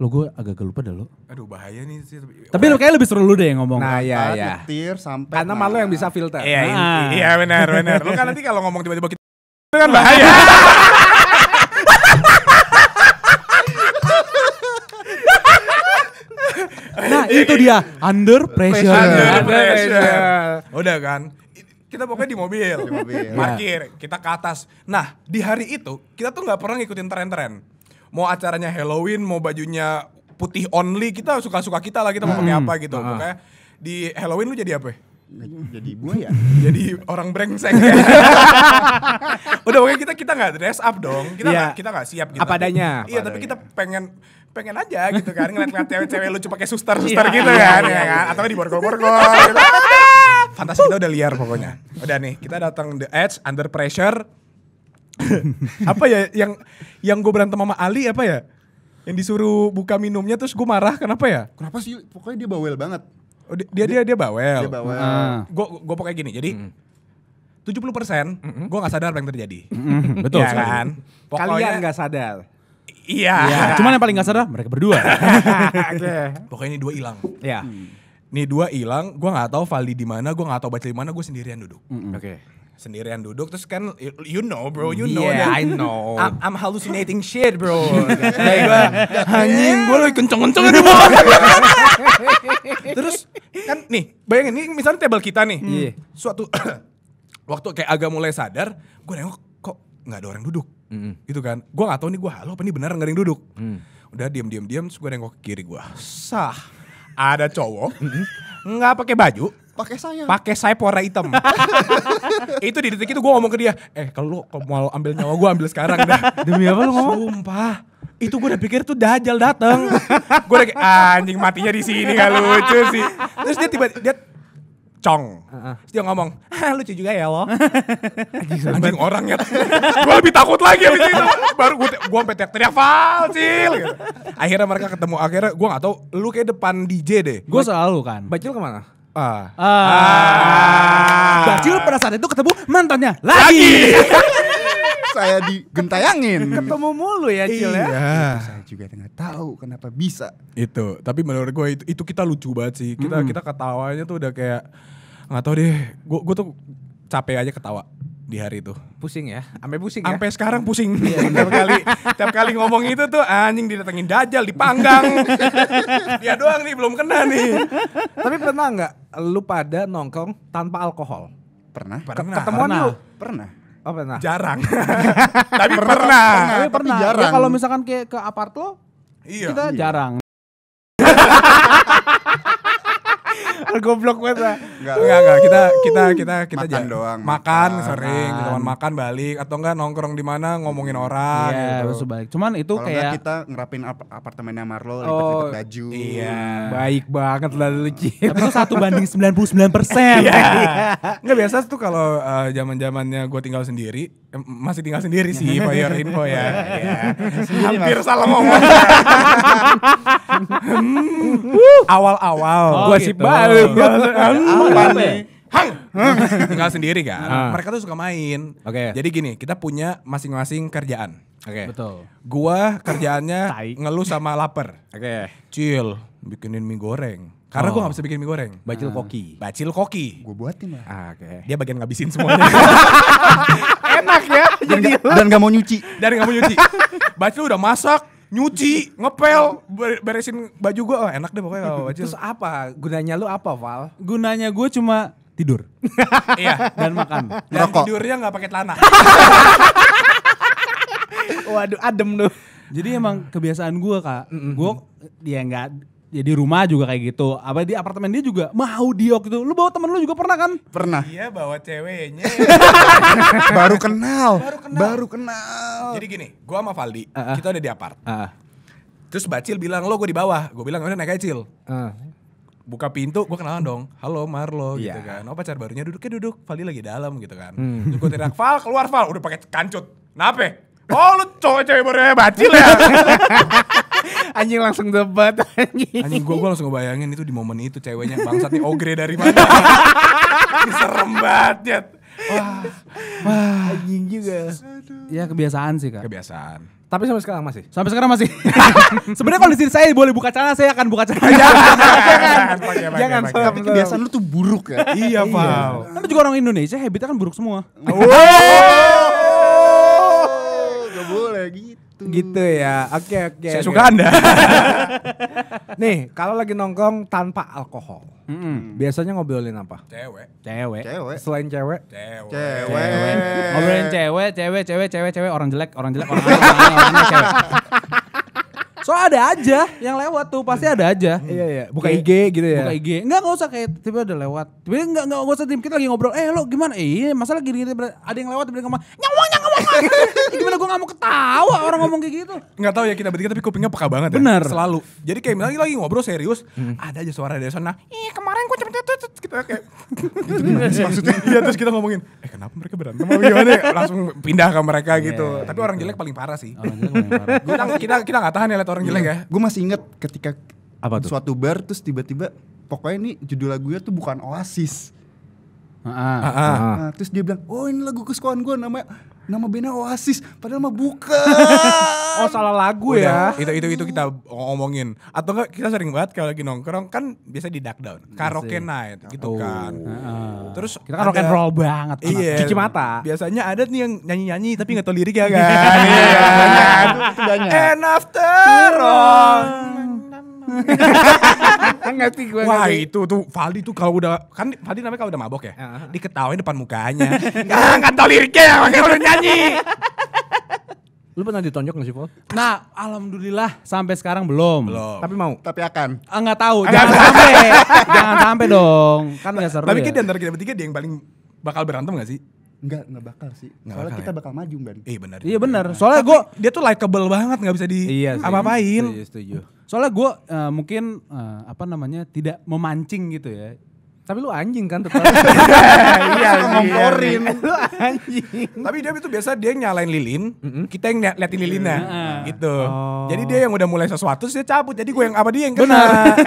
lo gue agak lupa dah lo. Aduh bahaya nih sih. Tapi lo kayak lebih seru lu deh yang ngomong. Nah iya iya. Tir sampai. Karena malu yang bisa filter. Iya nah. iya benar benar. Lo kan nanti kalau ngomong tiba-tiba kita itu kan nah. bahaya. itu dia under pressure. Under pressure. Udah kan? kita pokoknya di mobil, di mobil. parkir, kita ke atas. Nah, di hari itu kita tuh nggak pernah ngikutin tren-tren. Mau acaranya Halloween, mau bajunya putih only, kita suka-suka kita lah kita mau pakai hmm. apa gitu. Nah. Pokoknya di Halloween lu jadi apa? Jadi buaya. jadi orang brengsek. Ya? Udah pokoknya kita kita nggak dress up dong. Kita yeah. gak, kita nggak siap gitu. Apa adanya. Iya, tapi kita pengen pengen aja gitu kan ngeliat-ngeliat cewek-cewek lucu pakai suster-suster iya, gitu iya, kan iya, ya kan atau di borgol-borgol gitu. Fantasi kita udah liar pokoknya. Udah nih, kita datang The Edge Under Pressure. apa ya yang yang gue berantem sama Ali apa ya? Yang disuruh buka minumnya terus gue marah kenapa ya? Kenapa sih pokoknya dia bawel banget. Oh, dia, dia dia dia bawel. Gue hmm. gue pokoknya gini. Jadi hmm. 70% mm -hmm. gue gak sadar apa yang terjadi. Mm -hmm. Betul ya kan? Pokoknya, Kalian gak sadar. Iya. Yeah. Cuman yang paling gak sadar mereka berdua. Ya. Pokoknya ini dua hilang. Iya. Hmm. Nih dua hilang, gue nggak tahu Valdi di mana, gue nggak tahu baca di mana, gue sendirian duduk. Mm -hmm. Oke. Okay sendirian duduk terus kan you know bro you know yeah, that I know I'm, I'm hallucinating shit bro kayak gue anjing gue lagi kenceng kenceng di bawah terus kan nih bayangin nih misalnya table kita nih hmm. suatu waktu kayak agak mulai sadar gue nengok kok nggak ada orang duduk Mm. Gitu kan. Gue gak tau nih gue halo apa nih benar nggak duduk. Mm. Udah diem diem diem terus gue nengok ke kiri gue. Sah. Ada cowok nggak pakai baju, pakai saya pakai saya pora hitam itu di detik itu gue ngomong ke dia eh kalau lu mau ambil nyawa gue ambil sekarang dah demi apa lo ngomong sumpah itu gue udah pikir tuh dajal dateng gue udah kayak anjing matinya di sini gak lucu sih terus dia tiba dia Cong. Uh-uh. dia ngomong, ah, lucu juga ya lo. Anjing orangnya. gue lebih takut lagi abis itu. Baru gue gua teriak-teriak, Falcil. Gitu. Akhirnya mereka ketemu. Akhirnya gue gak tahu lu kayak depan DJ deh. Gue selalu kan. Bacil kemana? Ah. Ah. ah. Bacil pada saat itu ketemu mantannya lagi. lagi. saya digentayangin. Ketemu mulu ya Cil ya. Iya. iya. saya juga nggak tahu kenapa bisa. Itu, tapi menurut gue itu, itu kita lucu banget sih. Kita mm kita ketawanya tuh udah kayak nggak tahu deh. Gue gue tuh capek aja ketawa di hari itu. Pusing ya, sampai pusing. Sampai ya? sekarang pusing. Iya, tiap kali, tiap kali ngomong itu tuh anjing didatengin dajal, dipanggang. Dia doang nih belum kena nih. Tapi pernah nggak lu pada nongkrong tanpa alkohol? Pernah. Pernah. Ketemuan pernah. lu? Pernah. Oh, pernah. Jarang. tapi pernah. pernah. Tapi pernah. Tapi jarang. Ya, kalau misalkan ke ke apart lo, iya. kita iya. jarang. Goblok gue lah. Enggak, enggak, enggak. Kita kita kita kita makan jalan. doang. Makan, makan sering, teman makan balik atau enggak nongkrong di mana ngomongin iya, orang yeah, gitu. Terus baik. Cuman itu Kalo kayak kita ngerapin ap apartemennya Marlo, oh, baju. Iya. iya. Baik banget lah lu, Tapi itu satu banding 99%. Iya. Enggak biasa tuh kalau eh, zaman-zamannya gue tinggal sendiri, masih tinggal sendiri sih for your info ya. ya. Hampir salah ngomong. Hmm. Awal-awal oh, gua sih gitu. balik. Hmm. Hang. tinggal sendiri kan. hmm. Mereka tuh suka main. Oke. Okay. Jadi gini, kita punya masing-masing kerjaan. Oke. Okay. Betul. Gua kerjaannya ngeluh sama lapar. Oke. Okay. Chill, bikinin mie goreng karena oh. gue gak bisa bikin mie goreng. Bacil ah. koki. Bacil koki. Gue buatin lah. Ah, Oke. Okay. Dia bagian ngabisin semuanya. Enak ya. Dan, jadi ga, dan gak mau nyuci. Dan gak mau nyuci. Bacil udah masak, nyuci, ngepel, beresin baju gue. Oh, enak deh pokoknya kalau Bacil. Terus apa? Gunanya lu apa Val? Gunanya gue cuma tidur. iya. Dan makan. Dan Rokok. tidurnya gak pakai tanah. Waduh adem tuh. Jadi emang kebiasaan gue kak. Gue ya gak jadi ya, rumah juga kayak gitu. Apa di apartemen dia juga mau dia gitu. itu. Lu bawa temen lu juga pernah kan? Pernah. Iya bawa ceweknya. baru, kenal. baru kenal. Baru kenal. Jadi gini, gua sama Valdi, uh -uh. kita udah di apart. Uh -uh. Terus Bacil bilang, lo gue di bawah. Gue bilang, udah naik kecil. Uh. Buka pintu, gue kenalan dong. Halo Marlo yeah. gitu kan. Oh pacar barunya duduk ya duduk. Valdi lagi dalam gitu kan. Hmm. Terus gue teriak, Val keluar Val. Udah pakai kancut. Nape? Oh lu cowok cewek barunya Bacil ya? anjing langsung debat anjing. Anjing gua gua langsung ngebayangin itu di momen itu ceweknya bangsat nih ogre dari mana. Serem banget. Wah. Wah, anjing juga. Ya kebiasaan sih, Kak. Kebiasaan. Tapi sampai sekarang masih. Sampai sekarang masih. Sebenarnya kalau di sini saya boleh buka celana, saya akan buka celana. jangan, jangan, Tapi kebiasaan lu tuh buruk ya. iya, iya. Pak. Tapi juga orang Indonesia habitnya kan buruk semua. Oh gitu. Gitu ya. Oke okay, oke. Okay, Saya okay. suka Anda. Nih, kalau lagi nongkrong tanpa alkohol. Mm -hmm. Biasanya ngobrolin apa? Cewek. Cewek. Cewek. Selain cewek? Cewek. Cewek. Ngobrolin cewek, cewek, cewek, cewek, cewek, orang jelek, orang jelek, orang jelek orang So ada aja yang lewat tuh pasti ada aja. Iya iya. Buka IG iya. gitu ya. Buka IG. Enggak enggak usah kayak tiba ada lewat. Tiba enggak enggak usah tim kita lagi ngobrol. Eh lo gimana? Eh, iya masalah gini, gini ada yang lewat tiba-tiba ngomong nyawang ngomong. Ya gimana gue gak mau ketawa orang ngomong kayak gitu. Gak tau ya kita bertiga tapi kupingnya peka banget ya. Bener. Selalu. Jadi kayak lagi lagi ngobrol serius, hmm. ada aja suara dari sana. Ih kemarin gue cepet cepet kita gitu, kayak. maksudnya iya terus kita ngomongin, eh kenapa mereka berantem gimana? Ya? Langsung pindah ke mereka iya, gitu. Yeah, tapi orang jelek paling parah sih. Orang jelek paling parah. Gua, kita kita nggak tahan ya lihat orang jelek iya. ya. Gue masih inget ketika apa tuh? suatu bar terus tiba-tiba pokoknya ini judul lagunya tuh bukan Oasis. Ah, ah, ah, ah. Nah, terus dia bilang, oh ini lagu kesukaan gue namanya nama bandnya Oasis padahal mah bukan oh salah lagu Udah, ya itu itu itu kita ngomongin atau enggak kita sering banget kalau lagi nongkrong kan biasa di dark down iya karaoke night gitu oh. kan uh, terus kita kan ada, rock and roll banget iya, cuci mata biasanya ada nih yang nyanyi nyanyi tapi nggak tahu lirik ya kan iya, banyak, banyak. and after all ngerti gue. Wah ngerti. itu tuh Valdi tuh kalau udah kan Valdi namanya kalau udah mabok ya, uh-huh. diketawain depan mukanya. nggak kan tahu liriknya ya, makanya udah nyanyi. Lu pernah ditonjok gak sih, Paul? Nah, alhamdulillah sampai sekarang belum. Belum. Tapi mau. Tapi akan. Enggak eh, tahu. Jangan sampai. jangan sampai dong. Kan enggak seru. Tapi ya. kan antara kita bertiga dia yang paling bakal berantem gak sih? Enggak, enggak bakal sih. Nggak Soalnya bakal kita ya. bakal maju, Ben. Iya benar. Iya benar. Soalnya gue dia tuh likeable banget, nggak bisa di iya, apa-apain. Setuju, setuju. Soalnya gue uh, mungkin uh, apa namanya tidak memancing gitu ya. Tapi lu anjing kan tetap. Iya, iya, iya, iya, ngomporin. lu anjing. Tapi dia itu biasa dia nyalain lilin, mm-hmm. kita yang liatin lilinnya mm gitu. Oh. Jadi dia yang udah mulai sesuatu dia cabut. Jadi gue yang apa dia yang kena.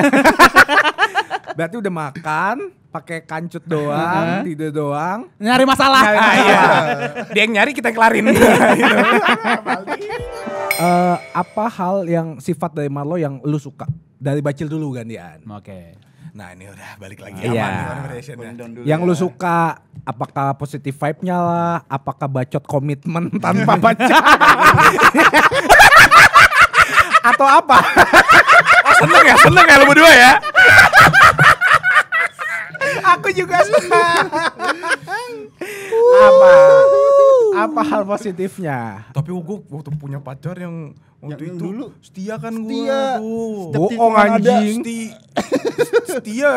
Berarti udah makan, pakai kancut doang, tidur doang. Nyari masalah. Nyari, iya. dia yang nyari kita yang kelarin. gitu uh, apa hal yang sifat dari Marlo yang lu suka? Dari Bacil dulu gantian. Oke. Okay. Nah ini udah balik lagi iya. aman iya. Yang ya. lu suka apakah positif vibe-nya lah, apakah bacot komitmen tanpa baca atau apa? Ah, seneng ya, seneng ya lu berdua ya. Aku juga suka apa hal positifnya? Tapi gue waktu punya pacar yang waktu yang itu dulu setia kan gue. Setia. Bohong anjing. ada setia.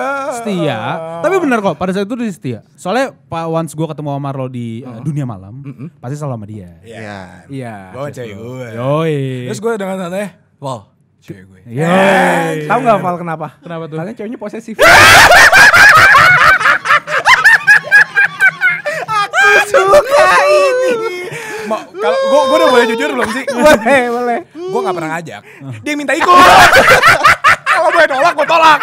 Setia. Tapi benar kok pada saat itu dia setia. Soalnya pak once gue ketemu sama lo di uh, dunia malam, uh huh pasti selalu sama dia. Iya. Yeah. Iya. Yeah. Gue cewek gue. Yoi. Terus gue dengan santai, wow cewek gue. Yeah. Iya. Tahu nggak Val kenapa? Kenapa tuh? Karena ceweknya posesif. suka ini. Mau kalau gua gua udah boleh jujur belum sih? boleh, boleh. Gua nggak pernah ngajak. Dia minta ikut. kalau gue tolak, gue tolak.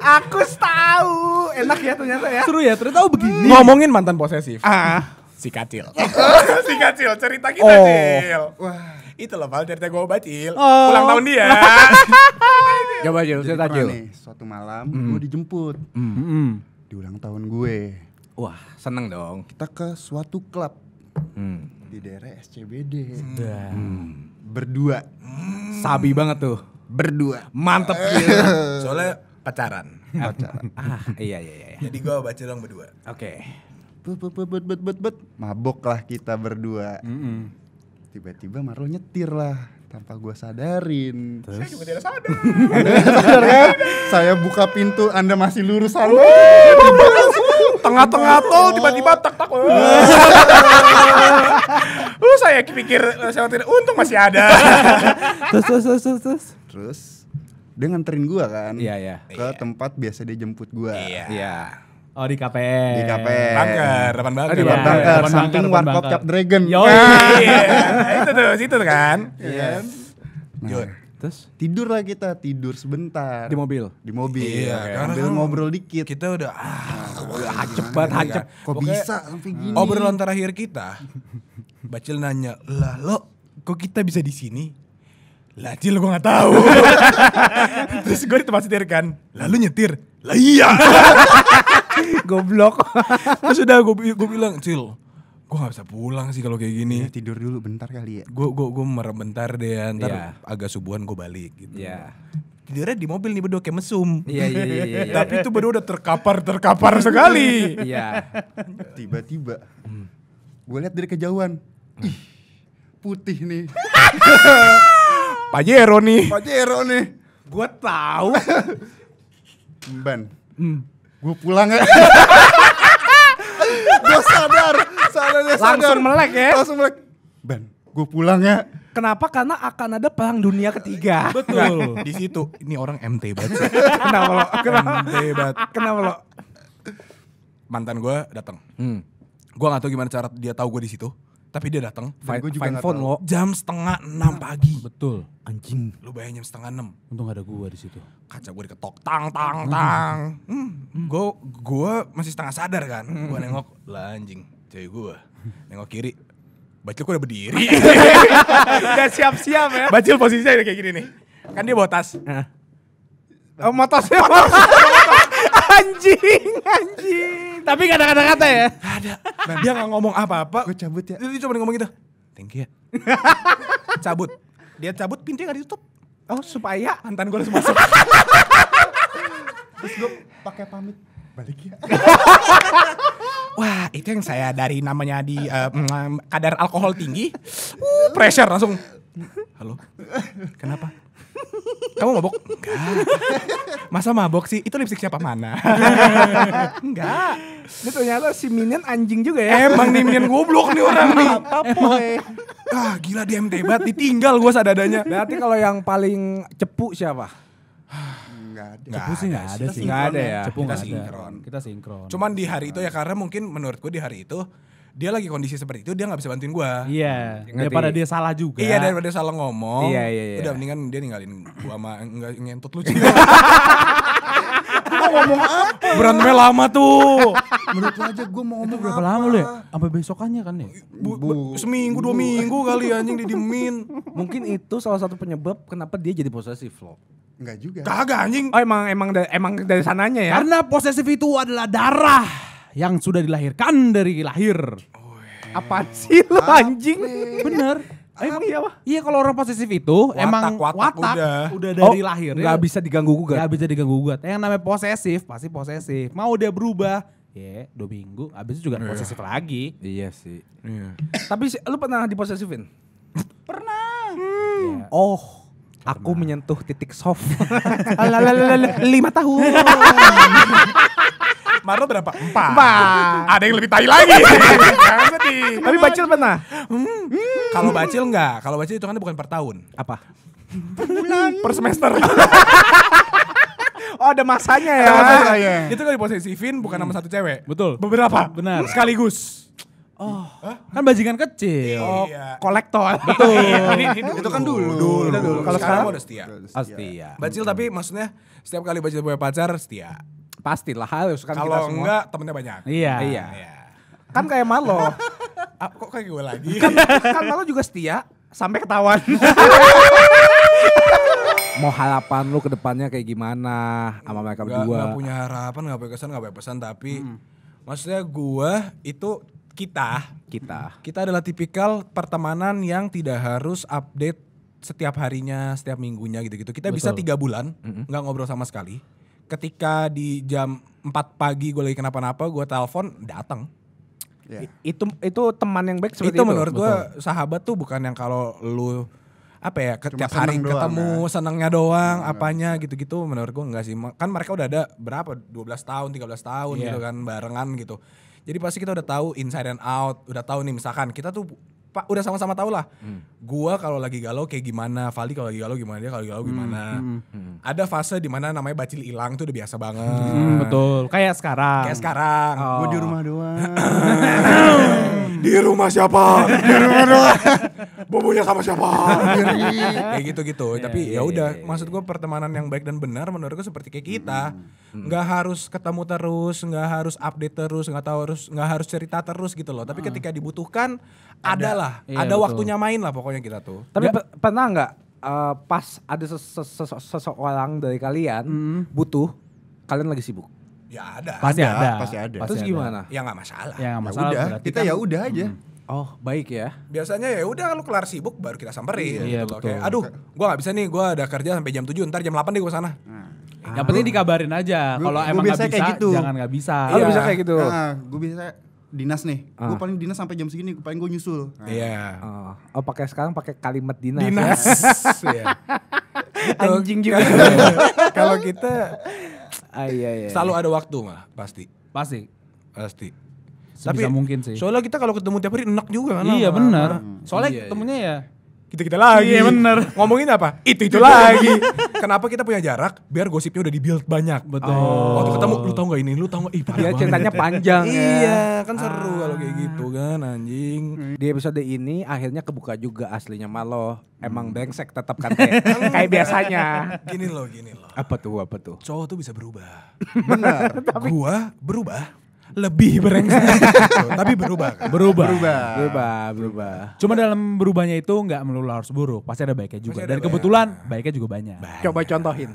Aku tahu. Enak ya ternyata ya. Seru ya, ternyata oh begini. Hmm. Ngomongin mantan posesif. Ah. Si Kacil. si Kacil, cerita kita, oh. Cil. Wah itu loh Val cerita gue bacil oh. ulang tahun dia coba Cil cerita Cil suatu malam mm. gue dijemput mm. Mm. di ulang tahun gue Wah, seneng dong. Kita ke suatu klub hmm. di daerah SCBD. Hmm. Berdua. Hmm. Sabi banget tuh. Berdua. Mantep Soalnya pacaran. Pacaran. ah, iya iya iya. Jadi gue baca dong berdua. Oke. Okay. Bet bet bet bet bet. Mabok lah kita berdua. Mm -mm. Tiba-tiba Marlo nyetir lah tanpa gue sadarin. Terus? Saya juga tidak sadar. Saya buka pintu, Anda masih lurus Halo tengah-tengah oh. tol tiba-tiba tak tak. Uh, saya pikir eh, saya tidak untung masih ada. terus terus terus terus terus. Terus dia nganterin gua kan. Iya, iya. Ke iya. tempat biasa dia jemput gua. Iya. iya. Oh di KPR. Di KPR. Bangker, depan bangker. Oh, di depan bangker, ya, samping warkop Cap Dragon. Yo. Nah, iya. itu tuh, situ kan. Iya. Yes. Iya. Nah, Terus tidur lah kita, tidur sebentar. Di mobil. Di mobil. Iya, okay. Iya, karena Ambil kan ngobrol dikit. Kita udah ah, nah, udah hacep banget, hacep. Ya? Kok bisa sampai gini? Obrolan terakhir kita, Bacil nanya, "Lah, lo kok kita bisa di sini?" Lah, Cil gue gak tahu. Terus gue di tempat setir kan. Lalu nyetir. Lah iya. Goblok. Terus udah gue bilang, Cil, gue gak bisa pulang sih kalau kayak gini. Ya, tidur dulu bentar kali ya. Gue gue gue merem bentar deh, ya. ntar yeah. agak subuhan gue balik gitu. Iya. Tidurnya di mobil nih berdua kayak mesum. Iya iya iya. Ya. Tapi itu berdua udah terkapar terkapar sekali. Iya. Tiba-tiba, hmm. gue lihat dari kejauhan, hmm. ih putih nih. Pajero nih. Pajero nih. Gue tahu. Ben Hmm. Gue pulang ya. gue sadar langsung melek ya. Langsung melek. Ben, gue pulang ya. Kenapa? Karena akan ada perang dunia ketiga. Betul. Nah, di situ ini orang MT banget. kenapa lo? Kenapa? MT banget. Kenapa lo? Mantan gue datang. Hmm. Gue gak tau gimana cara dia tahu gue di situ. Tapi dia datang. Fine, juga fine phone lo. Jam setengah enam pagi. Betul. Anjing. Lo bayangin jam setengah enam. Untung ada gue di situ. Kaca gue diketok tang tang tang. Hmm. Hmm. Gue gue masih setengah sadar kan. Hmm. Gue nengok lah anjing cewek gue nengok kiri Bacil gue udah berdiri Udah siap-siap ya Bacil posisinya udah kayak gini nih Kan dia bawa tas Oh mau tasnya mau Anjing Anjing Tapi gak ada kata-kata ya ada nah, Dia gak ngomong apa-apa Gue cabut ya Dia cuma ngomong gitu Thank you Cabut Dia cabut pintunya gak ditutup Oh supaya Mantan gue harus masuk Terus gue pakai pamit balik ya. Wah, itu yang saya dari namanya di uh, kadar alkohol tinggi, uh, pressure langsung. Halo, kenapa? Kamu mabok? Enggak. Masa mabok sih? Itu lipstick siapa mana? Enggak. Ini ternyata si Minion anjing juga ya. Emang nih Minion goblok nih orang nih. Apa Ah gila DM banget ditinggal gue sadadanya. Berarti kalau yang paling cepu siapa? nggak ada. Enggak Cepu sih nggak ada sih. Nggak ada ya. Cepu kita sinkron. Kita sinkron. Cuman di hari itu ya karena mungkin menurut gue di hari itu dia lagi kondisi seperti itu dia nggak bisa bantuin gue. Iya. Yeah. Daripada dia salah juga. Iya daripada dia salah ngomong. Iya yeah, iya. Yeah, yeah. Udah mendingan dia ninggalin gue sama nggak ngentut lucu. Gue ngomong apa? Berantemnya lama tuh. Menurut lu aja gue mau ngomong Itu berapa apa? lama lu ya? Sampai besokannya kan ya? seminggu dua minggu kali ya, anjing didimin. Mungkin itu salah satu penyebab kenapa dia jadi posesif loh. Enggak juga. Kagak anjing. Oh emang emang emang dari sananya ya. Karena posesif itu adalah darah yang sudah dilahirkan dari lahir. Apa sih lu anjing? Bener. Ah, emang iya apa? Iya kalau orang posesif itu watak, emang watak, watak udah. udah oh, dari oh, lahir ya. Gak bisa diganggu gugat. Gak bisa diganggu gugat. Yang namanya posesif pasti posesif. Mau dia berubah ya yeah, dua minggu abis itu juga yeah. posesif lagi iya sih yeah. tapi lu pernah diposesifin pernah hmm. yeah. oh Aku pernah. menyentuh titik soft. lima tahun. Marlo berapa? Empat. Empat. Ada yang lebih tai lagi. Tapi bacil pernah? Hmm. Kalau bacil enggak. Kalau bacil itu kan bukan per tahun. Apa? Per semester. Oh ada masanya ya. Ada masanya. di iya, iya. Itu kalau diposesifin bukan hmm. nama satu cewek. Betul. Beberapa. Benar. Sekaligus. Oh, kan bajingan kecil. Iya. Oh, kolektor. Betul. itu kan dulu. Dulu. dulu. Kalau sekarang, sekarang udah setia. Oh, setia. Bacil tapi maksudnya setiap kali Bacil punya pacar setia. Pastilah harus kan Kalau enggak temennya banyak. Iya. Iya. iya. Kan kayak Malo. Ah, kok kayak gue lagi? Kan, kan Malo juga setia sampai ketahuan. Mau harapan lu kedepannya kayak gimana sama mereka berdua? Gak, punya harapan, gak punya kesan, gak punya pesan tapi hmm. maksudnya gue itu kita kita kita adalah tipikal pertemanan yang tidak harus update setiap harinya, setiap minggunya gitu-gitu. Kita Betul. bisa tiga bulan nggak mm -hmm. ngobrol sama sekali ketika di jam 4 pagi gue lagi kenapa-napa gue telepon datang yeah. itu itu teman yang baik seperti itu, itu. menurut gue sahabat tuh bukan yang kalau lu apa ya tiap hari doang, ketemu ya. senangnya doang ya, apanya gitu-gitu ya. menurut gue enggak sih kan mereka udah ada berapa 12 tahun 13 tahun yeah. gitu kan barengan gitu jadi pasti kita udah tahu inside and out udah tahu nih misalkan kita tuh pak udah sama-sama tau lah hmm. gua kalau lagi galau kayak gimana Vali kalau lagi galau gimana dia kalau galau hmm, gimana hmm. Hmm. ada fase di mana namanya bacil hilang tuh udah biasa banget hmm, betul kayak sekarang kayak sekarang oh. gua di rumah doang di rumah siapa di rumah doang bobonya sama siapa kayak gitu gitu tapi iya, ya udah iya, maksud gua pertemanan yang baik dan benar menurut gua seperti kayak kita hmm Hmm. nggak hmm. harus ketemu terus nggak harus update terus nggak tahu harus nggak harus cerita terus gitu loh tapi hmm. ketika dibutuhkan ada lah ada, iya, ada waktunya main lah pokoknya kita tuh tapi Dia, pernah nggak uh, pas ada seseorang dari kalian hmm. butuh kalian lagi sibuk ya ada pasti ada, ada. pasti ada pasti terus ada. gimana ya nggak masalah ya gak ya masalah ya udah, kita kan, ya udah aja hmm. Oh baik ya. Biasanya ya udah lu kelar sibuk baru kita samperin. Iya gitu, iya betul. Kayak, Aduh, gue nggak bisa nih, gue ada kerja sampai jam tujuh ntar jam delapan deh gue sana. Hmm. Yang penting dikabarin aja. Kalau emang nggak bisa, kayak gitu. jangan nggak bisa. Iya. bisa kayak gitu. Nah, gue bisa dinas nih. Ah. Gue paling dinas sampai jam segini, paling gue nyusul. Nah. Iya. Yeah. Oh, oh pakai sekarang pakai kalimat dinas. Ya? Dinas. Ya. Anjing juga. Kalau kita ah, iya, iya. iya. selalu ada waktu mah pasti. Pasti. Pasti. Sebisa tapi mungkin sih. Soalnya kita kalau ketemu tiap hari enak juga kan. Iya benar. Hmm. Soalnya iya, iya. ketemunya iya. ya kita kita lagi. Iya benar. Ngomongin apa? Itu itu lagi. Kenapa kita punya jarak? Biar gosipnya udah dibuild banyak. Betul. Oh. Waktu ketemu, lu tau nggak ini? Lu tau nggak? Iya Dia ceritanya panjang. ya. Iya, kan ah. seru ah. kalau kayak gitu kan, anjing. Hmm. Di episode ini akhirnya kebuka juga aslinya malo. Emang hmm. brengsek tetap kan, kan kayak, kayak biasanya. Gini loh, gini loh. Apa tuh? Apa tuh? Cowok tuh bisa berubah. Benar. Gua berubah lebih brengsek. Tapi berubah kan? Berubah. Berubah. Berubah, berubah. Cuma dalam berubahnya itu nggak melulu harus buruk, pasti ada baiknya juga. Ada Dan kebetulan banyak. baiknya juga banyak. banyak. Coba contohin.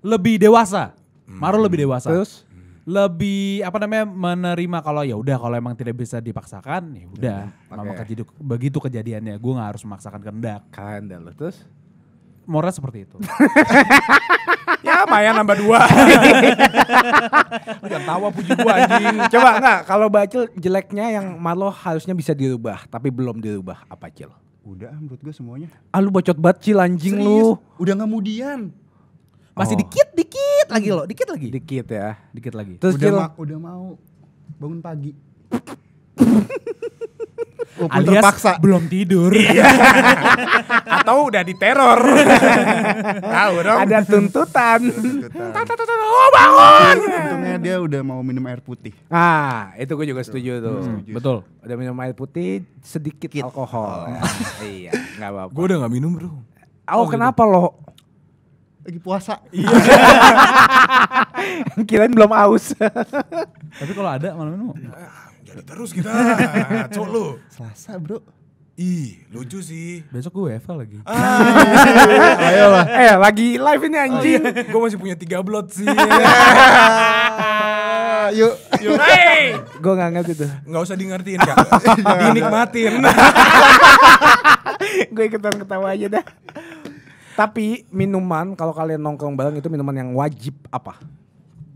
Lebih dewasa. Hmm. lebih dewasa. Terus lebih apa namanya menerima kalau ya udah kalau emang tidak bisa dipaksakan ya udah hmm, okay. Kan begitu kejadiannya gue nggak harus memaksakan kehendak kan terus moral seperti itu. ya Maya nambah dua. Jangan tawa puji gua anjing. Coba enggak kalau Bacil jeleknya yang malo harusnya bisa dirubah tapi belum dirubah apa Cil? Udah ah, menurut gua semuanya. Ah lu bacot Bacil anjing Serius? lu. Udah nggak mudian. Masih oh. dikit dikit lagi lo, dikit lagi. Dikit ya, dikit lagi. Terus udah, ma udah mau bangun pagi. Walaupun alias terpaksa. belum tidur. Iya. Atau udah diteror. Tahu dong. Ada tuntutan. Oh bangun. Untungnya dia udah mau minum air putih. Ah, itu gue juga setuju tuh. Hmm, setuju. Betul. Udah minum air putih sedikit Kit. alkohol. Oh. Nah, iya, enggak apa-apa. Gue udah enggak minum, Bro. Oh, oh kenapa gitu. lo? Lagi puasa. Iya. Kirain belum aus. Tapi kalau ada malam minum. Jadi terus kita, cok lu. Selasa bro. Ih, lucu sih. Besok gue Eva lagi. Ah, ayo lah. Eh, lagi live ini anjing. Oh, iya. Gue masih punya tiga blot sih. yuk. Yuk. Hey. Gue gak ngerti tuh. Gak usah di ngertiin kak. Dinikmatin. gue ikutan ketawa aja dah. Tapi minuman kalau kalian nongkrong bareng itu minuman yang wajib apa?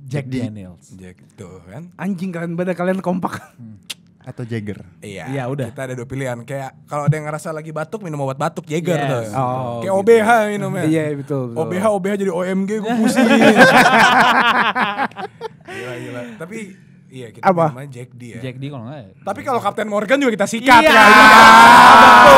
Jack, Daniels. Jack tuh kan. Anjing kalian, beda kalian kompak. Hmm. Atau Jagger. Iya. Iya udah. Kita ada dua pilihan. Kayak kalau ada yang ngerasa lagi batuk minum obat batuk Jagger yes. tuh. Oh, Kayak gitu. OBH minumnya. Iya betul, betul. OBH OBH jadi OMG gue pusing. gila gila. Tapi Iya, kita apa? namanya Jack D ya. Jack D kalau enggak. Ya. Tapi kalau Captain Morgan juga kita sikat iya, ya. Iya.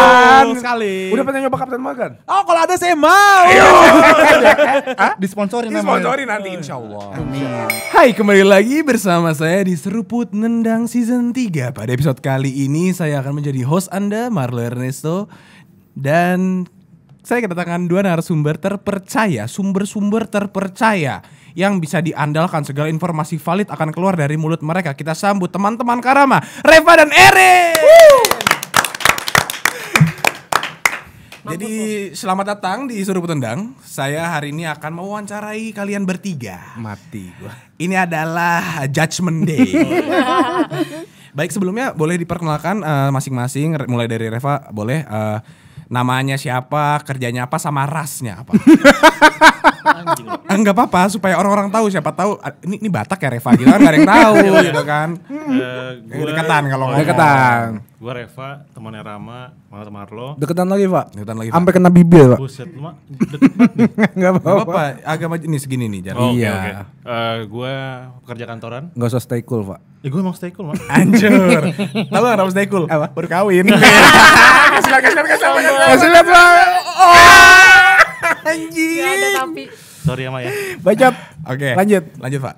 Betul sekali. Udah pernah nyoba Captain Morgan? Oh, kalau ada saya mau. Ayo. Iya. Disponsorin namanya. Disponsorin nanti insyaallah. Amin. Hai, kembali lagi bersama saya di Seruput Nendang Season 3. Pada episode kali ini saya akan menjadi host Anda Marlo Ernesto dan saya kedatangan dua narasumber terpercaya, sumber-sumber terpercaya yang bisa diandalkan segala informasi valid akan keluar dari mulut mereka. Kita sambut teman-teman Karama, Reva dan Eri Jadi selamat datang di Suruh Tendang. Saya hari ini akan mewawancarai kalian bertiga. Mati gua. Ini adalah Judgment Day. Baik sebelumnya boleh diperkenalkan eh, masing-masing uh, mulai dari Reva boleh uh, namanya siapa, kerjanya apa sama rasnya apa. Enggak apa-apa supaya orang-orang tahu siapa tahu ini ini Batak ya Reva gitu kan enggak ada yang tahu gitu kan. Uh, gue, deketan kalau oh, deketan. Gue Reva, temannya Rama, Marlo Marlo. Deketan lagi, Pak. Deketan lagi. Sampai kena bibir, Pak. Buset, Mak. Enggak apa-apa. Agama ini segini nih jadi Oh, iya. Okay, okay. Uh, gue pekerja kantoran. Enggak usah stay cool, Pak. Ya gue emang stay cool, Mak. anjir Tahu enggak harus stay cool? Apa? Baru kawin. Kasih lihat, kasih lihat, kasih lihat. Kasih lihat, Pak. Oh. Anjing. Gak ada tapi. Sorry ya Maya. Bajap. Oke. Okay. Lanjut. Lanjut Pak.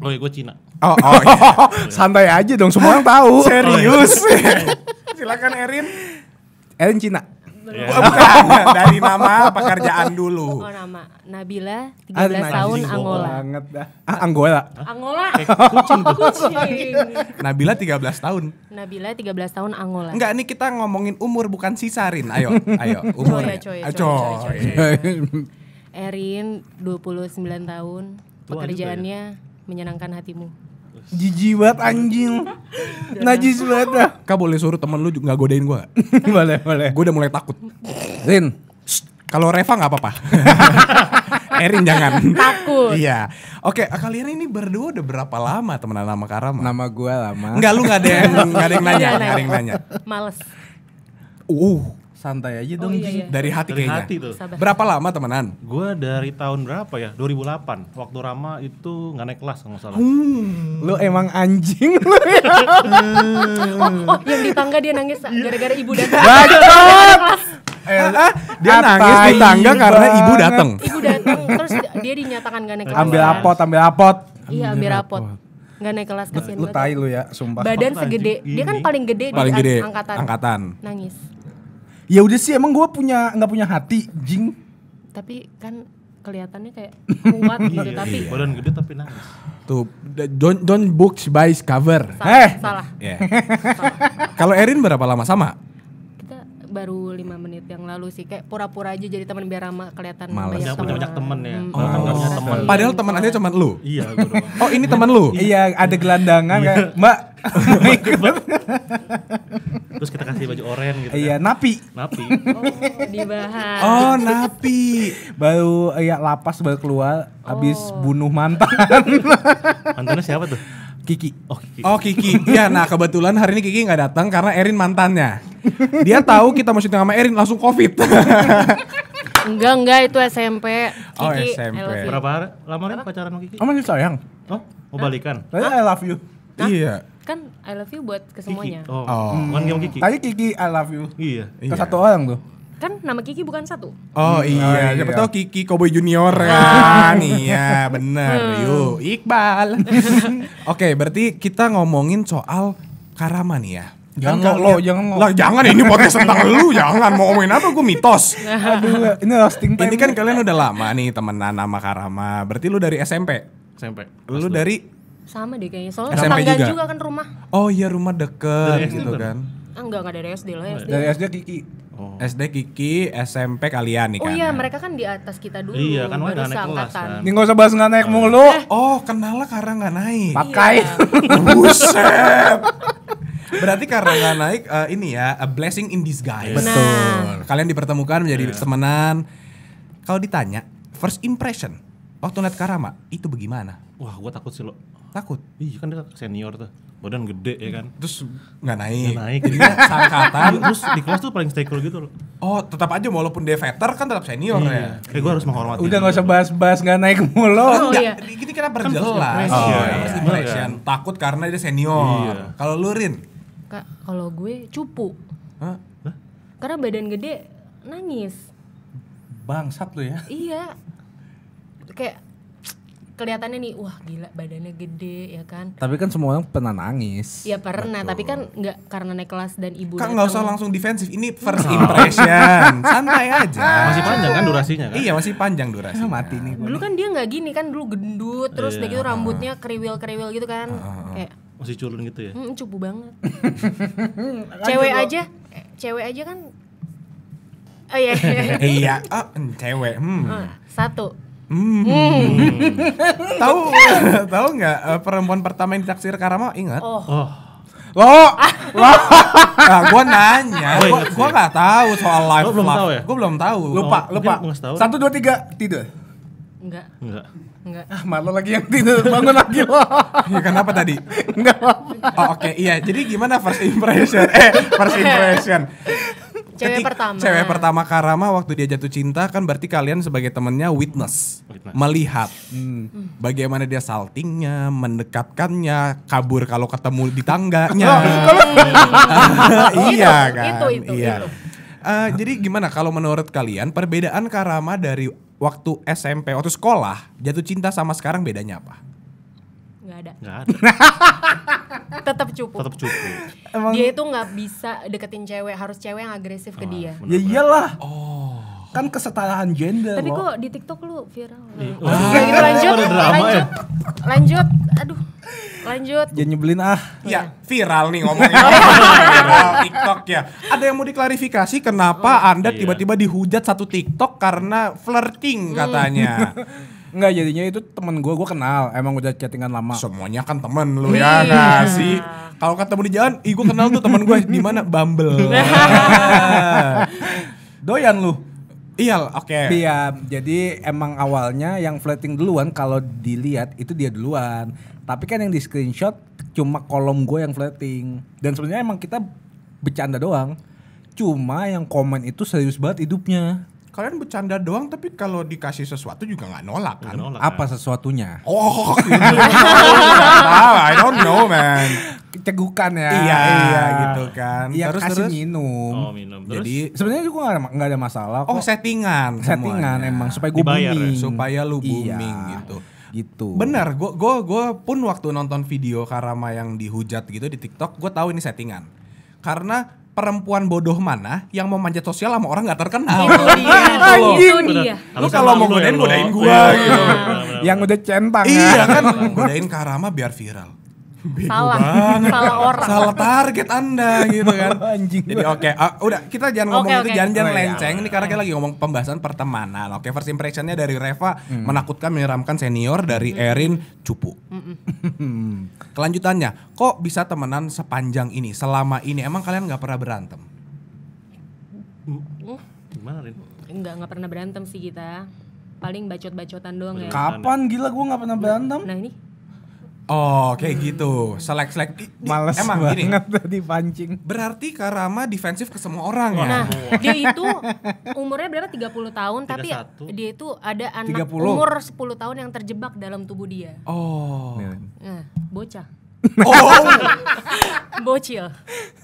Oh iya, gue Cina. Oh, oh iya. santai aja dong semua orang tahu. Serius. Silakan Erin. Erin Cina. Iya. Oh, bukan, dari nama pekerjaan dulu. Oh, nama. Nabila 13 Adi, ah, tahun najis. Angola. Banget dah. Ah, Angola. Angola. Eh, kucing, kucing. Nabila 13 tahun. Nabila 13 tahun Angola. Enggak, ini kita ngomongin umur bukan sisarin. Ayo, ayo, umur. Coy, coy, coy, coy, coy, coy. Erin 29 tahun. Pekerjaannya ya? menyenangkan hatimu. Jijik banget anjing. Najis banget dah. Kak boleh suruh temen lu nggak godain gue. boleh, boleh. Gue udah mulai takut. Rin, kalau Reva gak apa-apa. Erin jangan. Takut. iya. Oke, kalian ini berdua udah berapa lama temenan nama Karama? Nama gue lama. Enggak, lu gak ada yang nanya, nggak ada yang nanya. Males. Uh, santai aja oh, dong oh, iya, iya. dari hati dari kayaknya. hati tuh. Berapa lama temenan? Gue dari tahun berapa ya? 2008. Waktu Rama itu nggak naik kelas nggak salah. Hmm. Lo emang anjing lu ya. oh, oh, yang di tangga dia nangis gara-gara ibu datang. Bacot. Eh, ah, ah, dia nangis di tangga karena ibu datang. Ibu datang terus dia dinyatakan gak naik kelas. Ambil apot, ambil apot. Iya, ambil apot. Gak naik kelas kasihan Lu tai lu ya, sumpah. Badan segede, dia kan paling gede paling di gede. angkatan. Angkatan. Nangis ya udah sih emang gue punya nggak punya hati jing tapi kan kelihatannya kayak kuat gitu iya, tapi iya. badan gede tapi nangis tuh don't don't book by cover salah, eh salah, yeah. salah. kalau Erin berapa lama sama kita baru lima menit yang lalu sih kayak pura-pura aja jadi teman biar sama kelihatan malas banyak punya temen ya hmm. oh. oh. temen. padahal teman aja cuma lu iya oh ini teman lu iya ada gelandangan iya. kayak mbak terus kita kasih baju oren gitu iya, kan. napi. Napi. Oh, dibahas. Oh, napi. Baru ya lapas baru keluar oh. habis bunuh mantan. Mantannya siapa tuh? Kiki. Oh Kiki. Oh Kiki. ya, nah kebetulan hari ini Kiki nggak datang karena Erin mantannya. Dia tahu kita mau syuting sama Erin langsung covid. enggak enggak itu SMP. Oh, Kiki, oh SMP. Berapa lama pacaran sama Kiki? Oh masih sayang. Oh, mau balikan? I love you. Ah? Iya kan I love you buat ke semuanya. Oh. oh. Hmm. Bukan Kiki. Tadi Kiki I love you. Iya. Ke iya. satu orang tuh. Kan nama Kiki bukan satu. Oh hmm. iya, oh, iya. tahu Kiki Cowboy Junior kan. iya, benar. Hmm. Yuk, Iqbal. Oke, okay, berarti kita ngomongin soal nih ya. Kan jangan lo, lo jangan lo. Lah jangan ini podcast tentang lu, jangan mau ngomongin apa gue mitos. Aduh, ini lasting. time. Ini kan kalian udah lama nih temenan sama Karama. Berarti lu dari SMP? SMP. Lu dari sama deh kayaknya. Soalnya tetangga juga. juga kan rumah. Oh iya rumah deket gitu kan. Ah, enggak, enggak dari SD lah ya. Dari SD Kiki. Oh. SD Kiki, SMP kalian nih kan. Oh iya, kan. mereka kan di atas kita dulu. Iya, kan udah naik kelas kan. Ini gak usah bahas gak naik nah. mulu. Eh. Oh, kenalnya karena gak naik. Iya. Pakai. Buset. Berarti karena gak naik uh, ini ya, a blessing in disguise. Betul. Kalian dipertemukan menjadi yeah. temenan. Kalau ditanya, first impression Waktu lihat Karama itu bagaimana? Wah, gua takut sih lo. Takut. Iya kan dia senior tuh. Badan gede ya kan. Terus nggak naik. Nggak naik. gitu iya, sangkatan. Terus di kelas tuh paling stay cool gitu loh. Oh, tetap aja walaupun dia veter kan tetap senior iya. ya. Kayak gue harus menghormati. Udah nggak usah bahas-bahas nggak naik mulu. Oh, enggak. Iya. Gini kan berjelas. Kan oh, iya. Kan oh iya. Iya. Iya. Takut karena dia senior. Iya. Kalau lu Rin? Kak, kalau gue cupu. Hah? Karena badan gede nangis. Bangsat lu ya. Iya kayak kelihatannya nih wah gila badannya gede ya kan tapi kan semua orang pernah nangis ya pernah Betul. tapi kan nggak karena naik kelas dan ibu kan nggak usah langsung defensif ini first oh. impression santai aja masih panjang kan durasinya kan iya masih panjang ah, durasinya mati nih dulu kan dia nggak gini kan dulu gendut terus iya. gitu ah. rambutnya kriwil kriwil gitu kan ah, kayak masih culun gitu ya hmm, cupu banget cewek aja cewek aja kan Oh iya. iya, oh, cewek. Hmm. Satu, Hmm. hmm. tahu tahu nggak eh, perempuan pertama yang ditaksir Karama ingat? Oh. oh. Lo, lo, nah, gue nanya, gue gue nggak tahu soal live. Ya? gue belum tahu ya? Gue belum tahu. Lupa, oh, lupa. Satu dua tiga tidur. Enggak. Enggak. Enggak. Ah, malu lagi yang tidur bangun lagi lo. ya, kenapa tadi? Enggak. Oh, Oke, okay. iya. Jadi gimana first impression? Eh, first impression. Cewek Ketik, pertama. Cewek pertama Karama waktu dia jatuh cinta kan berarti kalian sebagai temennya witness, witness. melihat Hmm. bagaimana dia saltingnya, mendekatkannya, kabur kalau ketemu di tangganya. Oh, iya kan. Itu, itu, iya. Itu. Uh, jadi gimana kalau menurut kalian perbedaan Karama dari waktu SMP, waktu sekolah, jatuh cinta sama sekarang bedanya apa? ada. Gak ada. Tetap cupu. Tetap cupu. Emang... Dia itu nggak bisa deketin cewek, harus cewek yang agresif ke dia. Ya iyalah. Oh. Kan kesetaraan gender. Tapi kok di TikTok lu viral. Oh. Oh. lanjut, ya? lanjut, lanjut. Aduh. Lanjut. Jangan ya nyebelin ah. Oh, ya, iya. viral nih ngomongnya. TikTok ya. Ada yang mau diklarifikasi kenapa oh, iya. Anda iya. tiba-tiba iya. dihujat satu TikTok karena flirting hmm. katanya. Hmm. Enggak jadinya itu temen gue, gue kenal. Emang udah chattingan lama. Semuanya kan temen lu ya iya. gak sih? Kalau ketemu di jalan, ih gue kenal tuh temen gue di mana? Bumble. Doyan lu. Iya, oke. Okay. Iya, jadi emang awalnya yang flirting duluan kalau dilihat itu dia duluan. Tapi kan yang di screenshot cuma kolom gue yang flirting. Dan sebenarnya emang kita bercanda doang. Cuma yang komen itu serius banget hidupnya kalian bercanda doang tapi kalau dikasih sesuatu juga nggak nolak kan? nolak, Apa kan? sesuatunya? Oh, iya. I don't know man. Cegukan ya. Iya, iya gitu kan. Iya, terus kasih terus minum. Oh, minum. Terus? Jadi sebenarnya juga nggak ada masalah oh, kok. Oh, settingan. Settingan semuanya. emang supaya gue booming, ya, supaya lu iya, booming iya. gitu gitu. Benar, gue gue gue pun waktu nonton video Karama yang dihujat gitu di TikTok, gue tahu ini settingan. Karena perempuan bodoh mana yang mau manjat sosial sama orang gak terkenal? Itu dia, gitu itu dia. Gitu. Iya. Lu kalau mau ya godain godain gua iya, gitu. Iya, yang udah centang. Iya ya. kan, godain Karama biar viral. Bego salah banget. salah orang salah target anda gitu kan anjing jadi oke okay. uh, udah kita jangan ngomong okay, itu jangan-jangan oh, iya. lenceng nih karena kita lagi ngomong pembahasan pertemanan oke okay, first impressionnya dari Reva hmm. menakutkan menyeramkan senior dari hmm. Erin cupu hmm. kelanjutannya kok bisa temenan sepanjang ini selama ini emang kalian nggak pernah berantem gimana hmm. Rin nggak nggak pernah berantem sih kita paling bacot-bacotan doang ya kapan gila gue nggak pernah berantem nah ini Oh, kayak hmm. gitu. Selek-selek. Males emang banget gini. tadi pancing. Berarti Karama defensif ke semua orang ya. Nah, dia itu umurnya berapa? 30 tahun 31. tapi dia itu ada anak 30. umur 10 tahun yang terjebak dalam tubuh dia. Oh. Nah, bocah. Oh. Bocil.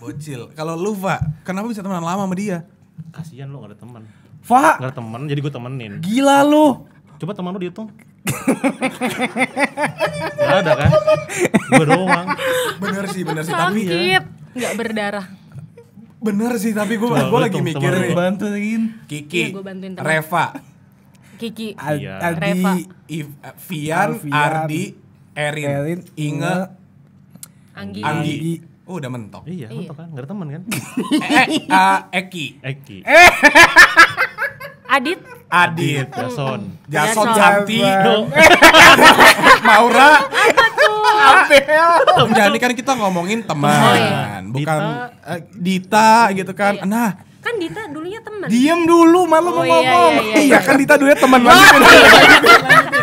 Bocil. Kalau lu, Pak, kenapa bisa teman lama sama dia? Kasihan lu gak ada teman. Pak? gak ada teman jadi gue temenin. Gila lu. Coba teman lu dihitung. Gak ada kan? Gue doang. Bener sih, bener sih. Tapi ya. Gak berdarah. Bener sih, tapi gue gue lagi mikir nih. Iya, bantuin. Kiki, ya, bantuin Reva, Kiki, Al iya. Aldi, Reva. If, Ardi, Erin, Erin Inge, Anggi. Anggi. Oh udah mentok. Iya, iya. mentok kan. Gak ada temen kan? eh, uh, Eki. Eki. Adit. Adit, hmm. Jason, Jason Santi, Maura, Abel. Jadi kan kita ngomongin teman, oh, iya. bukan eh, Dita. gitu kan. Oh, iya. Nah, kan Dita dulunya teman. Diem dulu, malu mau oh, ngomong. Iya, iya, iya, kan Dita dulunya teman lagi.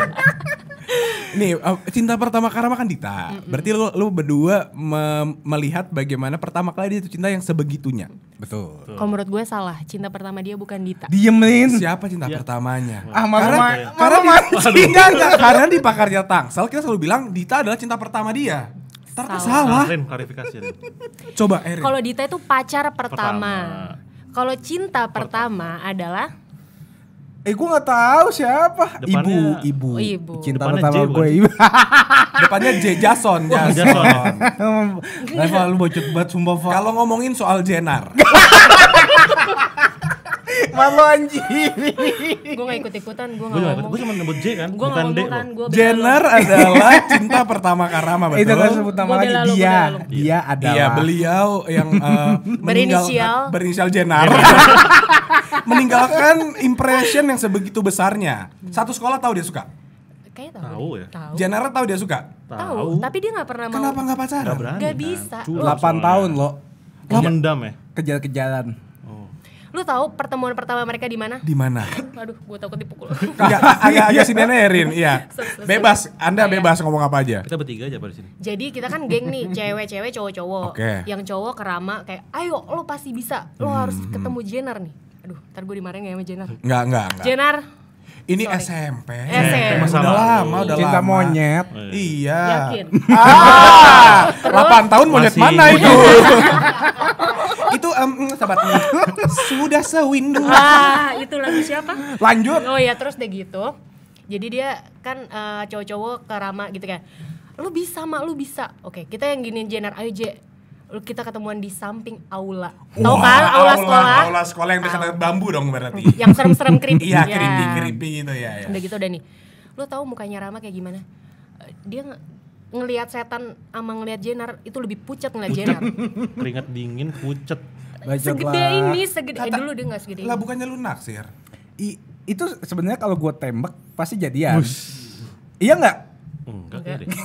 nih cinta pertama Karama kan Dita. Mm-mm. Berarti lu, lu berdua me- melihat bagaimana pertama kali dia itu cinta yang sebegitunya. Betul. Betul. Kalau menurut gue salah, cinta pertama dia bukan Dita. Diemin. Siapa cinta ya. pertamanya? Ah, mama, karena mama, karena, mama, di, enggak, karena di pakarnya Tangsel kita selalu bilang Dita adalah cinta pertama dia. Ternyata salah. salah. Nah, klarifikasi. Coba Erin. Kalau Dita itu pacar pertama. pertama. Kalau cinta pertama, pertama adalah Eh gue gak tau siapa. Depannya, ibu, ibu. Oh, ibu. Cinta pertama J, gue ibu. Depannya J Jason, oh, Jason. Level lu bocet banget sumpah. Kalau ngomongin soal Jenar. Malu anjing. gue gak ikut ikutan, gue gak ngomong. Gue cuma nyebut J kan, gue bukan D. Jenner adalah cinta pertama Karama betul. Itu kan sebut nama lagi dia. Iya. Dia adalah. Iya, beliau yang uh, berinisial berinisial Jenner. meninggalkan impression yang sebegitu besarnya. Satu sekolah tahu dia suka. Kayaknya tahu. Tahu ya. Tahu. Jenner tahu dia suka. Tahu. Tapi dia gak pernah Kenapa gak pacaran? Gak, berani, gak bisa. Delapan tahun loh. Mendam ya. Kejar-kejaran. Lu tahu pertemuan pertama mereka di mana? Di mana? Aduh, gue takut dipukul. Enggak, agak si sini Erin, iya. Bebas, Anda iya. bebas ngomong apa aja. Kita bertiga aja pada sini. Jadi kita kan geng nih, cewek-cewek, cowok-cowok. Okay. Yang cowok kerama kayak, "Ayo, lo pasti bisa. Lo harus hmm. ketemu Jenner nih." Aduh, ntar gue dimarahin gak ya sama Jenner? Enggak, enggak, enggak. Jenner, ini Sorry. SMP. SMP. Masa udah lama, udah Cinta lama. monyet. Oh, iya. iya. Yakin. Ah, 8 tahun monyet Masih. mana itu? itu um, sahabat sudah sewindu. Ah, itu lagu siapa? Lanjut. Oh ya, terus deh gitu. Jadi dia kan uh, cowok-cowok kerama gitu kan. Lu bisa, Mak, lu bisa. Oke, kita yang giniin Jenner, aja kita ketemuan di samping aula. Tahu kan aula, aula sekolah? Aula sekolah yang dekat ah. bambu dong berarti. yang serem-serem creepy. Iya, creepy-creepy ya. gitu ya, ya. Udah gitu udah nih. Lu tahu mukanya Rama kayak gimana? Dia ngelihat setan sama ngelihat Jenar itu lebih pucat ngelihat Jenar. Keringat dingin, pucat. Segede ini, segede eh, Kata, eh, dulu dia gak segede ini. Lah bukannya lu naksir? I, itu sebenarnya kalau gue tembak pasti jadian. Bus. Iya nggak? Enggak, enggak deh.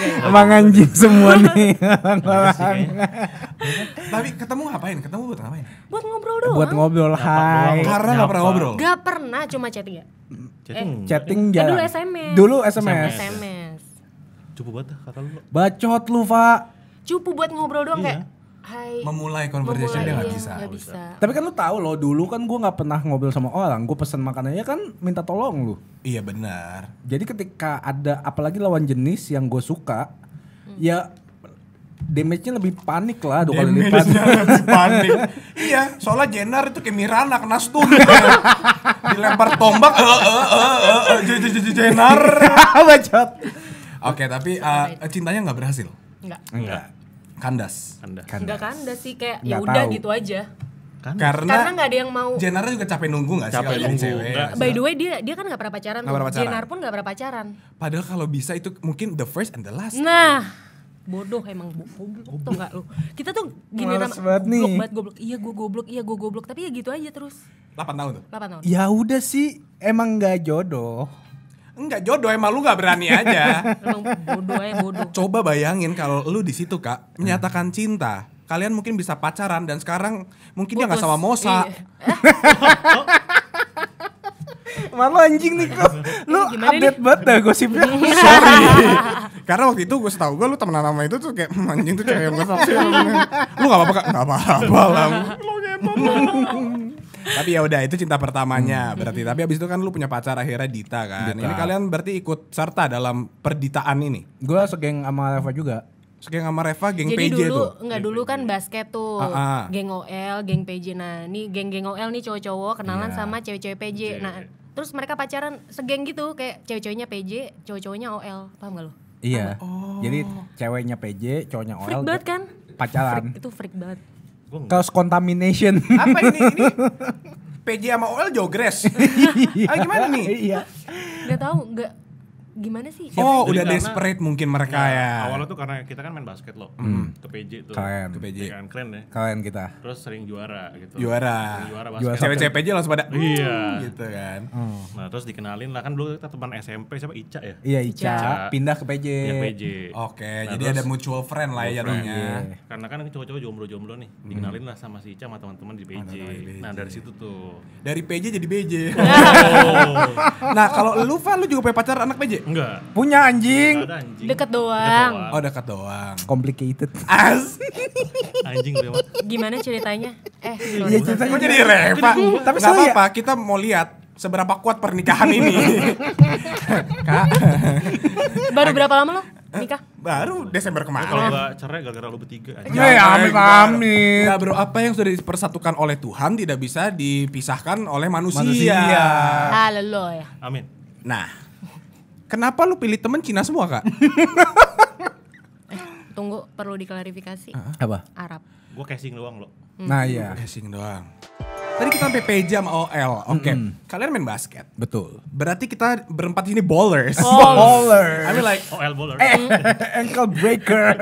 Ya. Emang anjing semua iya nih orang iya Tapi ketemu ngapain? Ketemu buat ngapain? Buat ngobrol doang. Buat ngobrol, hai. Karena nggak pernah ngobrol. Gak pernah, cuma chatting ya. Chatting, eh, chatting eh, dulu SMS. Dulu SMS. SMS. Cupu banget kata lu. Bacot lu, Pak. Cupu buat ngobrol doang kayak iya. Hai. memulai conversation memulai, dia nggak iya, bisa. Gak bisa. Tapi kan lu tahu loh dulu kan gue nggak pernah ngobrol sama orang, gue pesen makanannya kan minta tolong lu. Iya benar. Jadi ketika ada apalagi lawan jenis yang gue suka, hmm. ya damage-nya lebih panik lah dua kali lipat. lebih panik. iya, soalnya Jenner itu kayak Mirana kena stun. Dilempar tombak, eh eh eh eh, eh, eh Jenner. Bacot. Oke, tapi eh, cintanya nggak berhasil. Enggak. Enggak kandas. Kandas. kandas. Nggak kandas sih kayak ya udah gitu aja. Kan? Karena karena nggak ada yang mau. Jenar juga capek nunggu nggak sih capek kalau nunggu. cewek? By the way dia dia kan nggak pernah pacaran. Gak pernah pacaran. Jenar pun nggak pernah pacaran. Padahal kalau bisa itu mungkin the first and the last. Nah, bodoh emang goblok tuh nggak lu kita tuh gini nama banget nih goblok goblok iya gue goblok iya gue goblok tapi ya gitu aja terus 8 tahun tuh 8 tahun ya udah sih emang nggak jodoh Enggak jodoh emang lu gak berani aja. emang bodoh ya bodoh. Coba bayangin kalau lu di situ kak menyatakan cinta, kalian mungkin bisa pacaran dan sekarang mungkin Putus. dia nggak sama Mosa. Iya. Malu anjing nih kok. Lu Gimana update banget dah gosipnya. Sorry. Karena waktu itu gue setahu gue lu temenan sama itu tuh kayak hmm, anjing tuh cewek yang gue Lu gak apa-apa kak? Gak apa-apa lah. Lu tapi ya udah itu cinta pertamanya hmm. berarti. Tapi abis itu kan lu punya pacar akhirnya Dita kan. Dita. Ini kalian berarti ikut serta dalam perditaan ini. Gue segeng sama Reva juga. Segeng sama Reva, geng Jadi PJ dulu, tuh. jadi dulu kan basket tuh. Uh-uh. Geng OL, geng PJ. Nah, ini geng-geng OL nih cowok-cowok kenalan yeah. sama cewek-cewek PJ. Yeah. Nah, terus mereka pacaran segeng gitu kayak cewek-ceweknya PJ, cowok-cowoknya OL. Paham gak lu? Iya. Oh. Jadi ceweknya PJ, cowoknya OL. Freak banget kan? Pacaran. Freak, itu freak banget. Kaos contamination. Apa ini? ini? PJ sama OL jogres. ah gimana nih? Iya. Gak tau, gak gimana sih? Oh, udah desperate mungkin mereka ya, ya. Awalnya tuh karena kita kan main basket loh. Hmm. Ke PJ tuh. Kalian. Ke PJ. Kan keren ya. Keren kita. Terus sering juara gitu. Juara. Sering juara basket. Cewek-cewek PJ langsung pada iya gitu kan. Hmm. Nah, terus dikenalin lah kan dulu kita teman SMP siapa Ica ya? Iya, Ica. Ica. Pindah ke PJ. Pindah ke PJ. Oke, nah, jadi ada mutual friend lah ya jadinya. Yeah. Karena kan cowok-cowok jomblo-jomblo nih. Hmm. Dikenalin lah sama si Ica sama teman-teman di PJ. Nah, dari situ tuh. Dari PJ jadi BJ. Oh. nah, kalau lu Val lu juga punya pacar anak PJ? Enggak. Punya anjing. Gak ada anjing. Deket doang. doang. Oh dekat doang. Complicated. As. anjing lewat. Gimana ceritanya? Eh. Iya ceritanya. jadi repa Tapi Gak ya? apa-apa, ya. kita mau lihat seberapa kuat pernikahan ini. Kak. Baru berapa lama lo? nikah? Baru Desember kemarin. Kalau gak cerai gara-gara lu bertiga aja. Ya, amin, amin. Ya bro, apa yang sudah dipersatukan oleh Tuhan tidak bisa dipisahkan oleh manusia. Manusia. Haleluya. Amin. Nah, Kenapa lu pilih temen Cina semua kak? eh, tunggu perlu diklarifikasi. Apa? Arab. Gue casing doang lo. Nah hmm. iya. Passing doang. Tadi kita sampai PJ sama OL. Oke. Okay. Mm-hmm. Kalian main basket. Betul. Berarti kita berempat ini ballers. Oh. Ballers. I mean like OL baller. Eh, ankle breaker.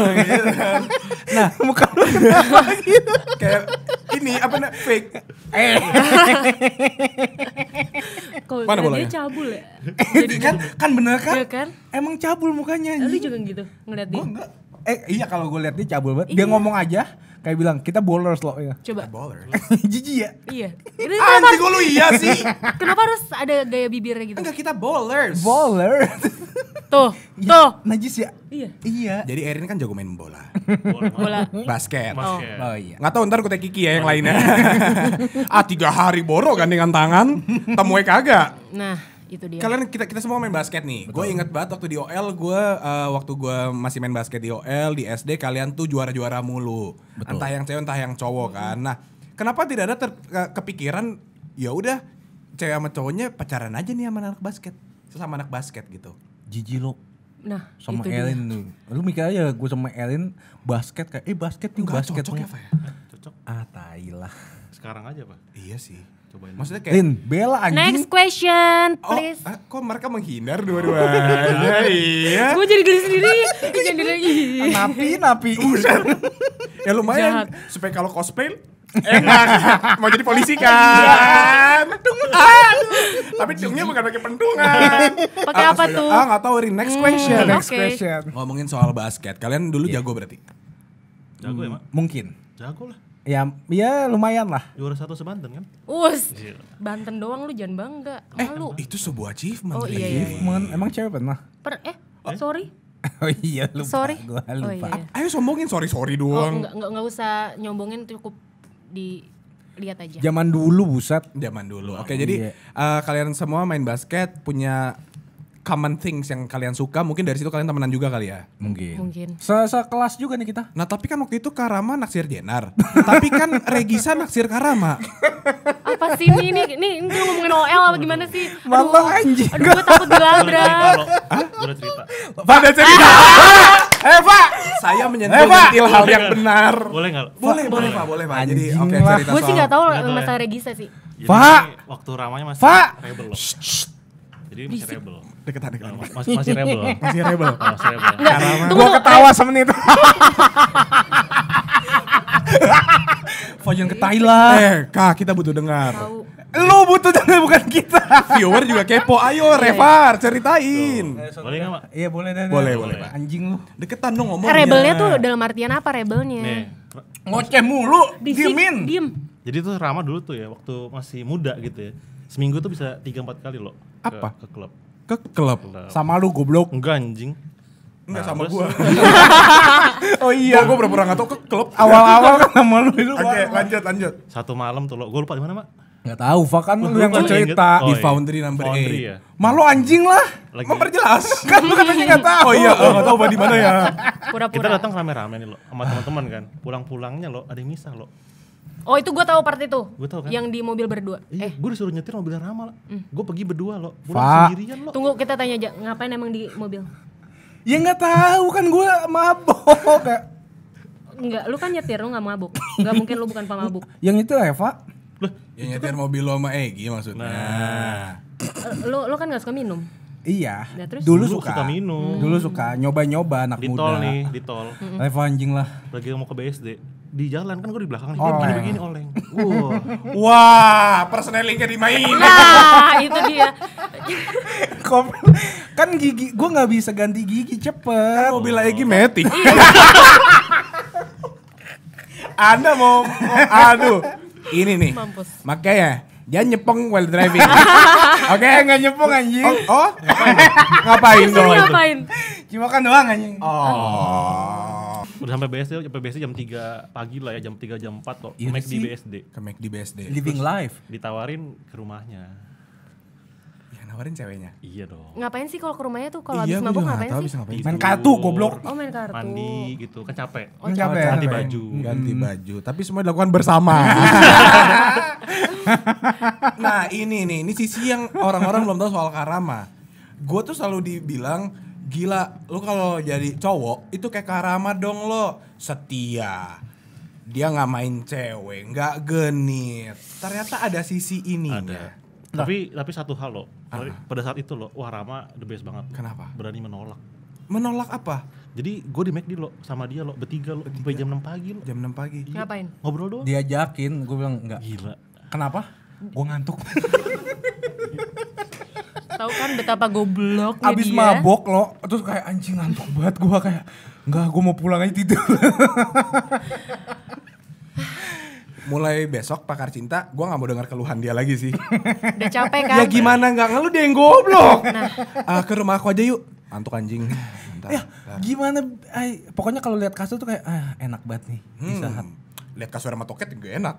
nah, muka lu kenapa gitu? Kayak ini apa nak fake. Eh. Kok Mana bolanya? Dia cabul ya. Jadi kan kan bener kan? Iya kan? Emang cabul mukanya. Lu juga gitu ngeliat dia. Oh, Gue enggak eh iya kalau gue lihat dia cabul banget. Iya. Dia ngomong aja kayak bilang kita bowlers loh ya. Coba. Bowlers. Jijik ya? Iya. Anjing gue lu iya sih. Kenapa harus ada gaya bibirnya gitu? Enggak kita bowlers. Bowlers. Tuh, iya. tuh. Najis ya? Iya. Iya. Jadi Erin kan jago main bola. bola. Basket. Basket. Oh. oh iya. Nggak tahu ntar gue Kiki ya yang lainnya. ah tiga hari boro gandengan tangan, temuin kagak. Nah itu dia. Kalian kita kita semua main basket nih. Gue inget banget waktu di OL gue uh, waktu gue masih main basket di OL di SD kalian tuh juara-juara mulu. Betul. Entah yang cewek entah yang cowok hmm. kan. Nah, kenapa tidak ada ter, eh, kepikiran ya udah cewek sama cowoknya pacaran aja nih sama anak basket. Sama anak basket gitu. Jiji lo. Nah, sama itu Elin tuh. Lu mikir aja gue sama Elin basket kayak eh basket nih basket. Cocok ya, ya? Cocok. Ah, tai lah. Sekarang aja, Pak. Iya sih cobain. Maksudnya kayak Lin, bela anjing. Next question, oh, please. Oh, ah, kok mereka menghindar dua dua iya. Gue jadi geli sendiri. jadi lagi. Napi, napi. Usah. ya lumayan Jahat. supaya kalau cosplay enak mau jadi polisi kan tapi dungnya bukan pakai pendungan pakai apa ah, tuh ah nggak tahu ring next hmm, question next question ngomongin soal basket kalian dulu iya. jago berarti jago ya mak mungkin jago lah Ya, ya lumayan lah. Juara satu sebanten kan? Us, iya. Banten doang lu jangan bangga. Eh, Malu. itu sebuah achievement. Oh iya. iya. Achievement. Iya, iya. Emang cewek pernah? Per, eh, oh. sorry. Oh iya lupa sorry. gua oh, lupa. Oh, iya, iya. Ayo sombongin sorry sorry doang. Oh, enggak, enggak usah nyombongin cukup di lihat aja. Zaman dulu buset. Zaman dulu. Oke, okay, oh, jadi iya. uh, kalian semua main basket punya common things yang kalian suka mungkin dari situ kalian temenan juga kali ya mungkin mungkin Se sekelas juga nih kita nah tapi kan waktu itu Karama naksir Jenar tapi kan Regisa naksir Karama apa sih ini ini ini, mau ngomongin OL apa gimana sih malah Mama anjing aduh gue takut dilabrak gue cerita Pak cerita ah! Eh saya menyentil eh, hal yang benar. Boleh nggak? Boleh, boleh Pak, boleh Pak. Jadi oke cerita Gue sih nggak tahu masalah Regisa sih. Pak, waktu ramanya masih rebel loh. Jadi masih rebel. Deket deketan. Oh, mas, masih rebel. masih rebel. Oh, masih rebel. Enggak, gua ketawa semenit. Fojan ke Thailand. Eh, Kak, kita butuh dengar. Tau. Lu butuh dengar bukan kita. Viewer juga kepo. Ayo iya, iya. Revar ceritain. Tuh. Boleh enggak, Pak? Iya, boleh deh. Boleh, boleh. boleh. Anjing lu. Deketan dong ngomong. Rebelnya tuh dalam artian apa rebelnya? Nih. Ngoceh mulu, diemin. Diem. Jadi tuh ramah dulu tuh ya waktu masih muda gitu ya. Seminggu tuh bisa tiga empat kali loh apa? ke klub ke klub. Sama lu goblok. Enggak anjing. Enggak sama gua. oh iya. Gua pura-pura enggak ke klub. Awal-awal kan sama lu itu. Oke, lanjut lanjut. Satu malam tuh lo. Gua lupa di mana, Mak? nggak tahu, Fa kan lu yang cerita oh, di iya. Foundry number 8. Iya. Malu anjing lah. Lagi. perjelas kan lu katanya nggak tahu. Oh iya, oh enggak tahu di mana ya. pura Kita datang rame-rame nih lo sama teman-teman kan. Pulang-pulangnya lo ada yang misah lo. Oh itu gue tahu part itu. Gue tahu kan. Yang di mobil berdua. Iya, eh, gue disuruh nyetir mobil Rama lah. Mm. Gue pergi berdua lo. Gue sendirian lo. Tunggu kita tanya aja ngapain emang di mobil? ya nggak tahu kan gue mabok kayak. Enggak, lu kan nyetir lu nggak mabuk. Gak mungkin lu bukan pemabuk. Yang itu Eva. Loh, yang nyetir kan mobil lo sama Egi maksudnya. Nah. Lu lu kan nggak suka minum. Iya. Nah, terus? Dulu, suka. suka minum. Dulu suka nyoba-nyoba anak di muda. Di tol nih, di tol. Mm Level anjing lah. Lagi mau ke BSD di jalan kan gue di belakang nih begini oh, iya. begini oleng wow wah personelingnya dimainin nah itu dia kan gigi gue nggak bisa ganti gigi cepet kan mobil lagi oh. metik iya. anda mau, mau aduh ini nih Mampus. makanya dia nyepeng while driving. Oke, okay, enggak nyepeng anjing. Oh, oh? ngapain dong? Ngapain? Cuma kan doang anjing. Oh udah sampai BSD sampai BSD jam 3 pagi lah ya jam 3 jam 4 kok iya ke di BSD ke di BSD living Terus life ditawarin ke rumahnya ya nawarin ceweknya iya dong ngapain sih kalau ke rumahnya tuh kalau iya, habis mabuk ngapain tahu, sih ngapain. main kartu goblok oh main kartu mandi gitu kan capek oh, iya, capek ganti baju ganti hmm. baju tapi semua dilakukan bersama nah ini nih ini sisi yang orang-orang belum tahu soal karama gue tuh selalu dibilang gila lu kalau jadi cowok itu kayak karama dong lo setia dia nggak main cewek nggak genit ternyata ada sisi ini ada nah. tapi tapi satu hal lo uh pada saat itu lo wah Rama the best banget kenapa berani menolak menolak apa jadi gue di McD lo sama dia lo bertiga lo sampai jam 6 pagi lo jam 6 pagi iya. ngapain ngobrol doang diajakin gue bilang enggak gila kenapa gue ngantuk Tahu kan betapa goblok Abis mabok lo, terus kayak anjing ngantuk banget gua kayak enggak gua mau pulang aja tidur. Mulai besok pakar cinta, gua nggak mau dengar keluhan dia lagi sih. Udah capek kan? Ya gimana nggak ngeluh dia yang goblok. Nah, uh, ke rumah aku aja yuk. Antuk anjing. Bentar, ya, bentar. gimana? Ay, pokoknya kalau lihat kasus tuh kayak ah, enak banget nih hmm. Bisa lihat kasur sama toket juga enak.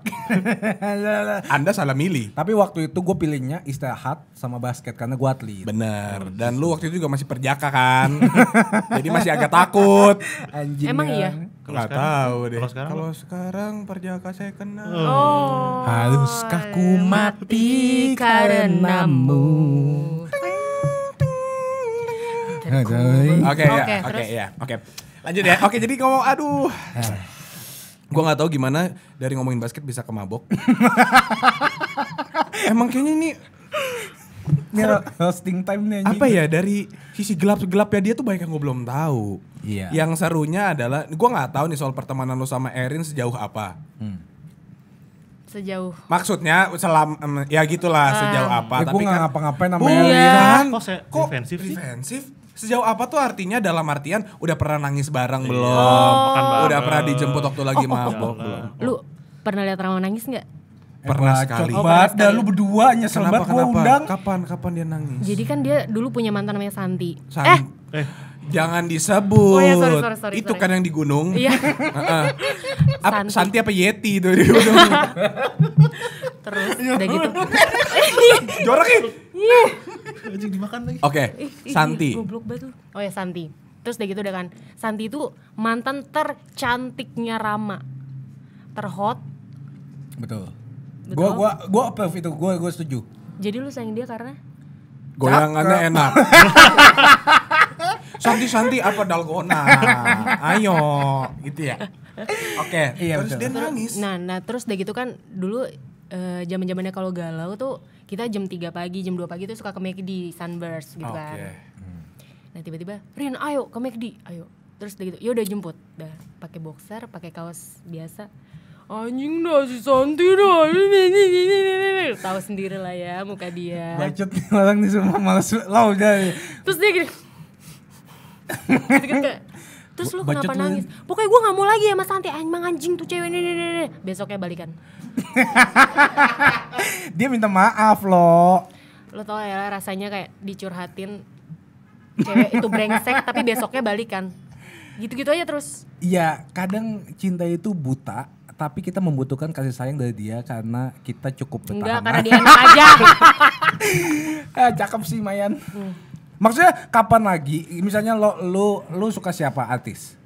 Anda salah milih. Tapi waktu itu gue pilihnya istirahat sama basket karena gue atlet. Bener. Oh, Dan lu gitu. waktu itu juga masih perjaka kan. Jadi masih agak takut. Anjingnya. Emang ya. iya? Gak tau deh. Kalau sekarang, perjaka saya kena. Oh. Haruskah kaku mati karenamu? Oke, oke, ya, oke, ya, oke. Lanjut ya. Oke, jadi ngomong, aduh. Eh. Gue nggak tahu gimana dari ngomongin basket bisa ke mabok. Emang kayaknya ini ini hosting time nih Apa ya dari sisi gelap-gelapnya dia tuh banyak yang gue belum tahu. Iya. Yang serunya adalah gue nggak tahu nih soal pertemanan lo sama Erin sejauh apa. Hmm. Sejauh. Maksudnya selam ya gitulah uh, sejauh apa. Ya, tapi gue nggak kan, ngapa-ngapain namanya Erin. Iya. Kok, kok defensif sih? Defensif? sejauh apa tuh artinya dalam artian udah pernah nangis bareng iya. belum? Oh. Udah pernah dijemput waktu lagi oh, mabok belum? Lu pernah lihat Rama nangis nggak? Eh, pernah eh, sekali. Oh, dah lu berdua nyesel banget gua undang. Kapan kapan dia nangis? Jadi kan dia dulu punya mantan namanya Santi. Santi. eh. eh. Jangan disebut. Oh ya, sorry, sorry, sorry, itu kan sorry. kan yang di gunung. Iya. uh-uh. Ap, Santi. Santi apa Yeti itu di gunung. Terus udah gitu. Jorok ya. Anjing dimakan lagi. Oke, okay. Santi. Goblok banget Oh ya Santi. Terus udah gitu udah kan. Santi itu mantan tercantiknya Rama. Terhot. Betul. Betul. Gua gua gua approve itu. Gua gua setuju. Jadi lu sayang dia karena goyangannya enak. Santi-santi apa dalgona. Ayo, gitu ya. Oke, okay, iya, terus betul. dia nangis. Nah, nah terus udah gitu kan dulu eh, zaman uh, zamannya kalau galau tuh kita jam 3 pagi, jam 2 pagi tuh suka ke McD Sunburst gitu okay. kan. Hmm. Nah, tiba-tiba, "Rin, ayo ke McD, ayo." Terus udah gitu, "Ya udah jemput." Dah, pakai boxer, pakai kaos biasa. Anjing dah si Santi dah. Tahu sendiri lah ya muka dia. Bacot orang nih semua males. Lah jadi. Terus dia gini, Gitu, gitu, terus lu kenapa ya? nangis lu. pokoknya gue gak mau lagi ya mas Santi emang anjing tuh cewek ini besoknya balikan dia minta maaf loh lo tau ya rasanya kayak dicurhatin cewek itu brengsek tapi besoknya balikan gitu-gitu aja terus iya kadang cinta itu buta tapi kita membutuhkan kasih sayang dari dia karena kita cukup bertahan. Enggak, karena dia enak aja. ah, cakep sih Mayan. Hmm. Maksudnya kapan lagi? Misalnya lo lo lo suka siapa artis?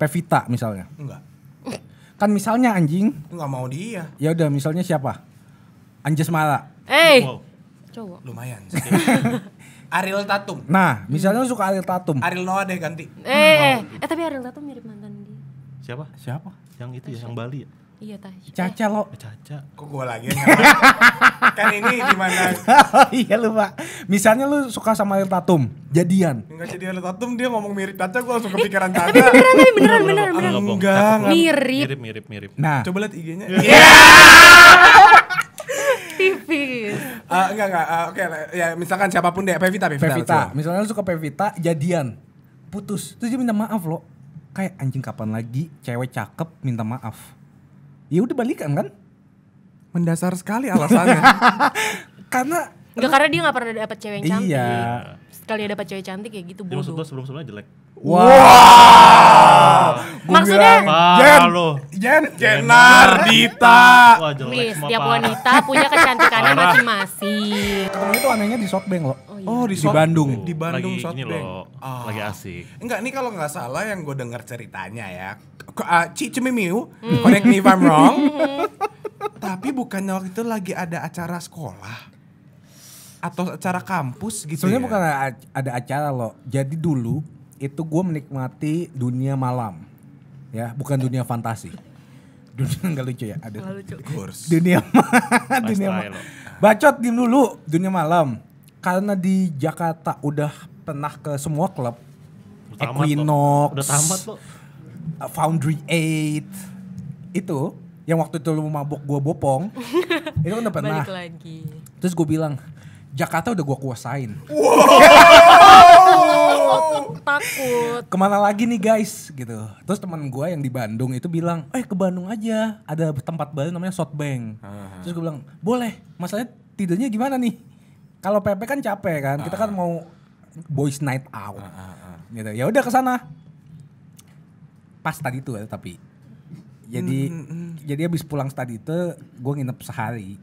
Pevita misalnya. Enggak. Kan misalnya anjing. Enggak mau dia. Ya udah misalnya siapa? Anjas Mara. Eh. Hey. Wow. Lumayan. Ariel Tatum. Nah, misalnya hmm. suka Ariel Tatum. Ariel Noah deh ganti. Eh, hmm. eh tapi Ariel Tatum mirip mantan dia. Siapa? Siapa? Yang itu ya, yang Bali ya. Iya Tasya. Eh. Caca eh. lo. Caca. Kok gue lagi Kan ini gimana? oh, iya pak. Misalnya lu suka sama Ariel Tatum, jadian. Enggak jadi Ariel Tatum, dia ngomong mirip Caca, gue langsung kepikiran eh, Caca. Tapi beneran, tapi beneran, beneran, beneran. Enggak, enggak. Mirip. Mirip, mirip, mirip. Nah. Coba liat IG-nya. Iya. Tipis. Uh, enggak, enggak. Uh, Oke, okay, ya misalkan siapapun deh, Pevita, Pevita. Pevita. Misalnya lu suka Pevita, jadian. Putus. Terus dia minta maaf lo. Kayak anjing kapan lagi cewek cakep minta maaf ya udah balikan kan mendasar sekali alasannya karena Enggak karena dia gak pernah dapet cewek yang iya. cantik. Iya. Sekali dapet cewek cantik ya gitu bodoh. maksud lo sebelum-sebelumnya jelek. Wow. wow. Maksudnya Jen, Jen, Jenar, Dita. Wah, jelek semua, Setiap wanita punya kecantikannya masing-masing. Ketemu itu anehnya di Shopbank loh. Oh, iya. oh, di, di Bandung. Di Bandung lagi, Ini loh, oh. lagi asik. Enggak, nih kalau nggak salah yang gue dengar ceritanya ya. Uh, ah, Cicemimiu, mm. correct me if I'm wrong. Hmm. Tapi bukannya waktu itu lagi ada acara sekolah atau acara kampus gitu Sebenarnya ya? bukan ada acara loh. Jadi dulu itu gue menikmati dunia malam. Ya, bukan dunia fantasi. Dunia nggak lucu ya? Ada. Kurs. Dunia dunia malam. Bacot di dulu dunia malam. Karena di Jakarta udah pernah ke semua klub. Udah Equinox. Udah tamat lo. Uh, Foundry 8 itu yang waktu itu lu mabok gue bopong itu kan udah pernah Balik lagi. terus gue bilang Jakarta udah gua kuasain. Wow. Takut. Kemana lagi nih guys gitu. Terus teman gua yang di Bandung itu bilang, "Eh ke Bandung aja. Ada tempat baru namanya Shotbank." Uh-huh. Terus gua bilang, "Boleh. Masalahnya tidurnya gimana nih?" Kalau PP kan capek kan. Uh-huh. Kita kan mau boys night out. Uh-huh. Gitu. Ya udah ke sana. Pas tadi tuh tapi jadi mm-hmm. jadi abis pulang tadi itu gua nginep sehari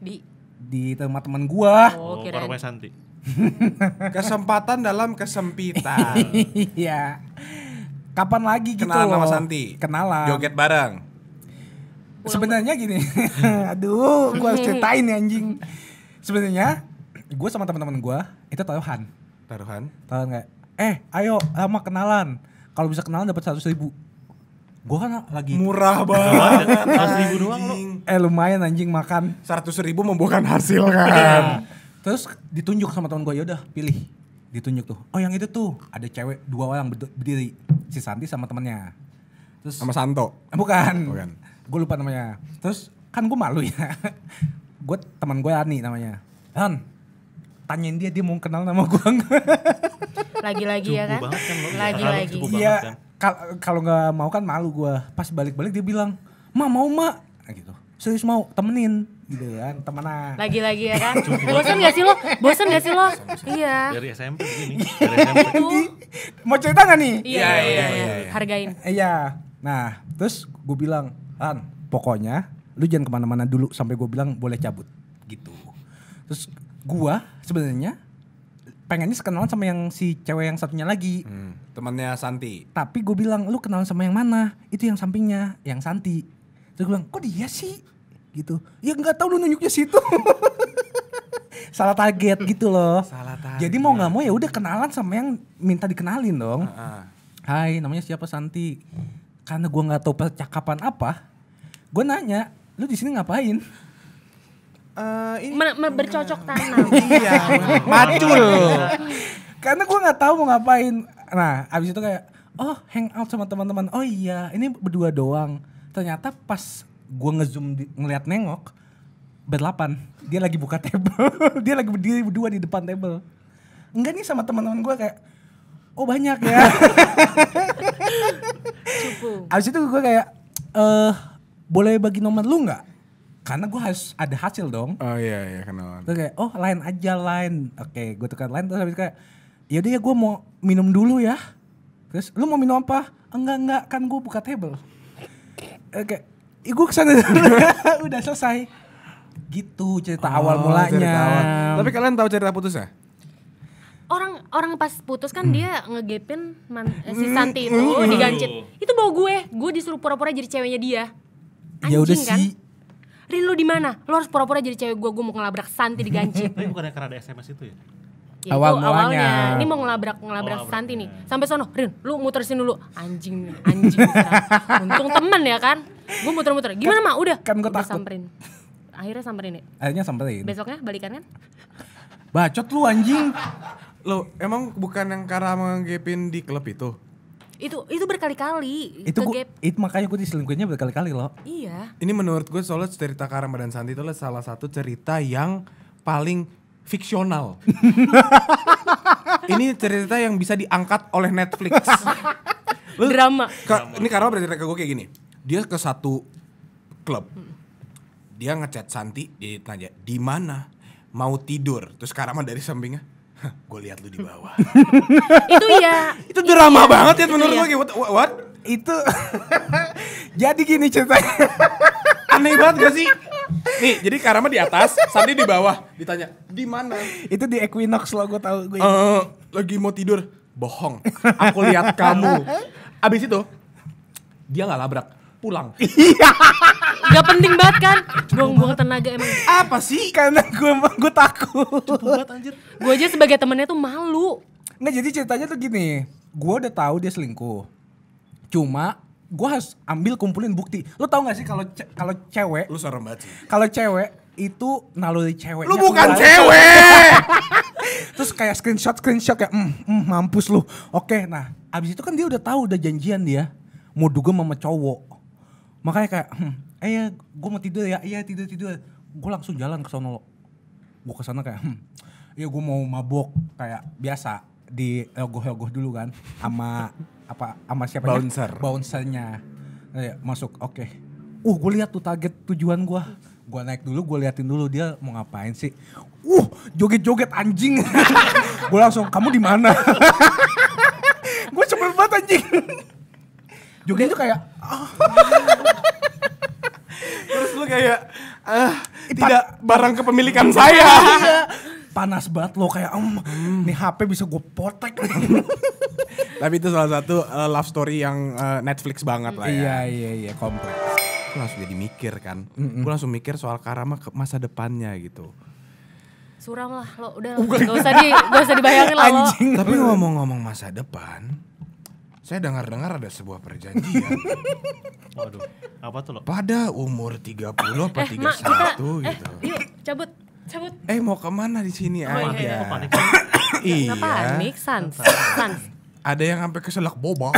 di di teman teman gua. Oh, kira. Oh, Santi. Kesempatan dalam kesempitan. Iya. Kapan lagi gitu Kenalan loh. sama Santi. Kenalan. Joget bareng. Sebenarnya gini. Aduh, gua harus ceritain ya anjing. Sebenarnya gua sama teman-teman gua itu taruhan. Taruhan? Taruhan enggak? eh ayo sama kenalan. Kalau bisa kenalan dapat seratus ribu. Gue kan lagi murah banget. Seratus ribu doang lo. Eh lumayan anjing makan. Seratus ribu membuahkan hasil kan. Iya. Terus ditunjuk sama teman gue yaudah pilih. Ditunjuk tuh. Oh yang itu tuh ada cewek dua orang berdiri. Si Santi sama temennya. Terus sama Santo. Eh, bukan. Oh, bukan. Gue lupa namanya. Terus kan gue malu ya. gue teman gue Ani namanya. kan tanyain dia dia mau kenal nama gue nggak, Lagi-lagi ya kan? kan Lagi-lagi. Iya. Kan? kalau nggak mau kan malu gue pas balik-balik dia bilang ma mau ma nah, gitu serius mau temenin gitu kan temenan lagi-lagi ya kan bosan gak sih lo bosan gak sih lo iya dari SMP ini iya. dari SMP gitu. mau cerita gak nih iya iya, iya iya iya hargain iya nah terus gue bilang kan pokoknya lu jangan kemana-mana dulu sampai gue bilang boleh cabut gitu terus gue sebenarnya pengennya kenalan sama yang si cewek yang satunya lagi. Hmm, temannya Santi. Tapi gue bilang, lu kenalan sama yang mana? Itu yang sampingnya, yang Santi. Terus gue bilang, kok dia sih? Gitu. Ya nggak tahu lu nunjuknya situ. salah target gitu loh. Salah target. Jadi mau nggak mau ya udah kenalan sama yang minta dikenalin dong. Uh -uh. Hai, namanya siapa Santi? Karena gue nggak tahu percakapan apa, gue nanya, lu di sini ngapain? uh, ini Mer bercocok tanam. iya, macul. Karena gue nggak tahu mau ngapain. Nah, abis itu kayak oh hang out sama teman-teman. Oh iya, ini berdua doang. Ternyata pas gue ngezoom ngeliat nengok bed delapan dia lagi buka table, dia lagi berdiri berdua di depan table. Enggak nih sama teman-teman gue kayak oh banyak ya. Abis itu gue kayak eh boleh bagi nomor lu nggak? karena gue harus ada hasil dong. Oh iya iya kenal. Terus kayak oh lain aja lain. Oke, okay, gue tekan lain terus habis kayak ya deh ya gue mau minum dulu ya. Terus lu mau minum apa? Enggak enggak kan gue buka table. Oke, eh, okay. gue kesana udah selesai. Gitu cerita oh, awal mulanya. Cerita awal. Tapi kalian tahu cerita putus ya? orang orang pas putus kan hmm. dia ngegepin man, eh, si hmm, Santi itu hmm. digancit. Itu bawa gue, gue disuruh pura-pura jadi ceweknya dia. Anjing ya udah kan? sih, Rin lu di mana? Lu harus pura-pura jadi cewek gue, gue mau ngelabrak Santi di ganci. Tapi bukan karena ada SMS itu ya? Itu awal itu, awalnya ini mau ngelabrak oh, ngelabrak oh, Santi nih sampai sono Rin lu muter sini dulu anjing anjing untung temen ya kan gue muter-muter gimana kan- mah udah kan gue takut. samperin akhirnya samperin ya akhirnya samperin besoknya balikan kan bacot lu anjing lo emang bukan yang karena menggepin di klub itu itu itu berkali-kali itu gue itu makanya gue diselingkuhinnya berkali-kali loh iya ini menurut gue soalnya cerita Karama dan Santi itu salah satu cerita yang paling fiksional ini cerita yang bisa diangkat oleh Netflix Lu, drama. Ka, drama ini Karama bercerita ke gue kayak gini dia ke satu klub dia ngechat Santi dia tanya di mana mau tidur terus Karama dari sampingnya gue lihat lu di bawah. itu ya. Itu drama iya, banget ya menurut iya. gue. Gitu. What, what, Itu. jadi gini ceritanya. Aneh banget gak sih? Nih, jadi Karama di atas, Sandi di bawah. Ditanya, di mana? Itu di Equinox lo gue tahu gue. Uh, lagi mau tidur. Bohong. Aku lihat kamu. Abis itu dia nggak labrak pulang. Iya. Gak penting banget kan? Buang-buang tenaga emang. Apa sih? Karena gue gue takut. Banget, anjir. Gue aja sebagai temennya tuh malu. Nggak jadi ceritanya tuh gini. Gue udah tahu dia selingkuh. Cuma gue harus ambil kumpulin bukti. Lo tau gak sih kalau ce kalau cewek? Lo serem banget sih. Kalau cewek itu naluri cewek. Lu bukan cewek. Terus kayak screenshot screenshot kayak mm, mm, mampus lu. Oke, nah abis itu kan dia udah tahu udah janjian dia mau duga sama cowok makanya kayak hmm, eh ya gue mau tidur ya iya tidur tidur gue langsung jalan ke sana lo, gue ke sana kayak hm, iya, gue mau mabok kayak biasa di ogoh-ogoh dulu kan sama apa sama siapa ya? bouncer bouncernya eh, masuk oke okay. uh gue lihat tuh target tujuan gue gue naik dulu gue liatin dulu dia mau ngapain sih uh joget-joget anjing gue langsung kamu di mana gue sebel banget anjing juga itu kayak oh. terus lu kayak ah tidak barang kepemilikan saya iya. panas banget lo kayak om hmm. nih HP bisa gue potek tapi itu salah satu uh, love story yang uh, Netflix banget lah ya iya iya iya kompleks gue langsung jadi mikir kan mm -mm. gue langsung mikir soal karama ke masa depannya gitu suram lah lo udah lah. Oh gak usah di usah dibayangin lah lo tapi ngomong-ngomong masa depan saya dengar-dengar ada sebuah perjanjian. Waduh, apa tuh lo? Pada umur 30 apa eh, ma, kita, eh, gitu. Eh, yuk, cabut, cabut. Eh, mau kemana di sini oh, aja? Iya. panik, iya. panik, sans, sans. Ada yang sampai keselak boba.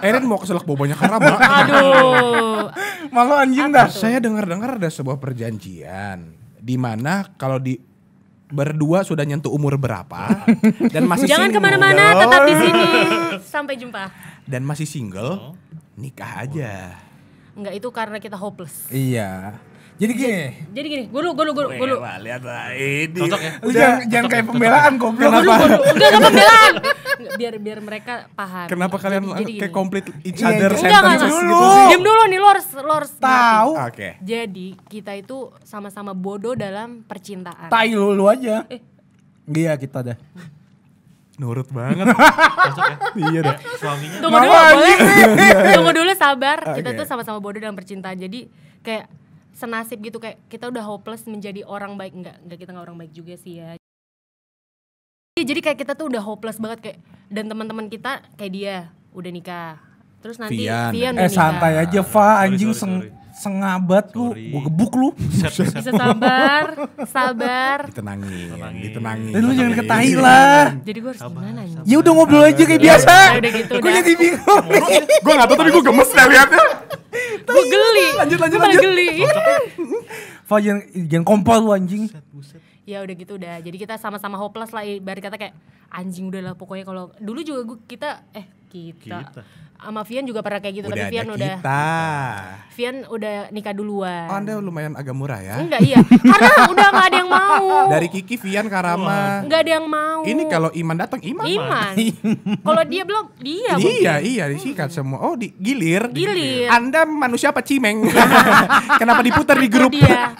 Erin mau keselak bobanya karena Aduh. Malu anjing dah. Saya dengar-dengar ada sebuah perjanjian di mana kalau di berdua sudah nyentuh umur berapa dan masih jangan kemana-mana tetap di sini sampai jumpa dan masih single nikah aja Enggak itu karena kita hopeless iya jadi gini. Jadi gini, gue dulu, gue dulu, gue Lihat lah ini. Cocok ya. Udah, jangan, cocok, jangan kayak pembelaan kok, Gue dulu, enggak enggak pembelaan. Biar biar mereka paham. Kenapa kalian jadi, kayak complete each iya, other iya, sentence enggak, gitu sih? Diam dulu nih, lu harus lu harus tahu. Oke. Okay. Jadi kita itu sama-sama bodoh dalam percintaan. Tai lu lu aja. Eh. Iya, kita dah. Nurut banget. Cocok ya? Iya dah. Eh, suaminya. Tunggu dulu, boleh. Tunggu dulu sabar. Kita tuh sama-sama bodoh dalam percintaan. Jadi kayak senasib gitu kayak kita udah hopeless menjadi orang baik nggak nggak kita nggak orang baik juga sih ya iya, jadi kayak kita tuh udah hopeless banget kayak dan teman-teman kita kayak dia udah nikah terus nanti Vian, Vian eh nikah. santai aja Fa anjing sorry, sorry. sorry sengabat lu, gue gebuk lu. Bisa sabar, sabar. ditenangi, ditenangi, Dan lu jangan ketahi lah. Jadi gue harus gimana nih? Ya udah ngobrol aja kayak biasa. Gitu, gue jadi bingung. Gue gak tau tapi gue gemes deh liatnya. Gue geli. Lanjut, lanjut, lanjut. Gue geli. Fajar, jangan kompol lu anjing. Buset, buset ya udah gitu udah jadi kita sama-sama hopeless lah ibarat kata kayak anjing udah lah pokoknya kalau dulu juga gua, kita eh kita, kita. sama Vian juga pernah kayak gitu udah tapi Vian udah kita. Vian udah nikah duluan oh, anda lumayan agak murah ya enggak iya karena udah gak ada yang mau dari Kiki Vian Karama nggak ada yang mau ini kalau Iman datang Iman Iman kalau dia belum dia iya iya disikat hmm. semua oh di gilir gilir anda manusia apa cimeng kenapa diputar di grup dia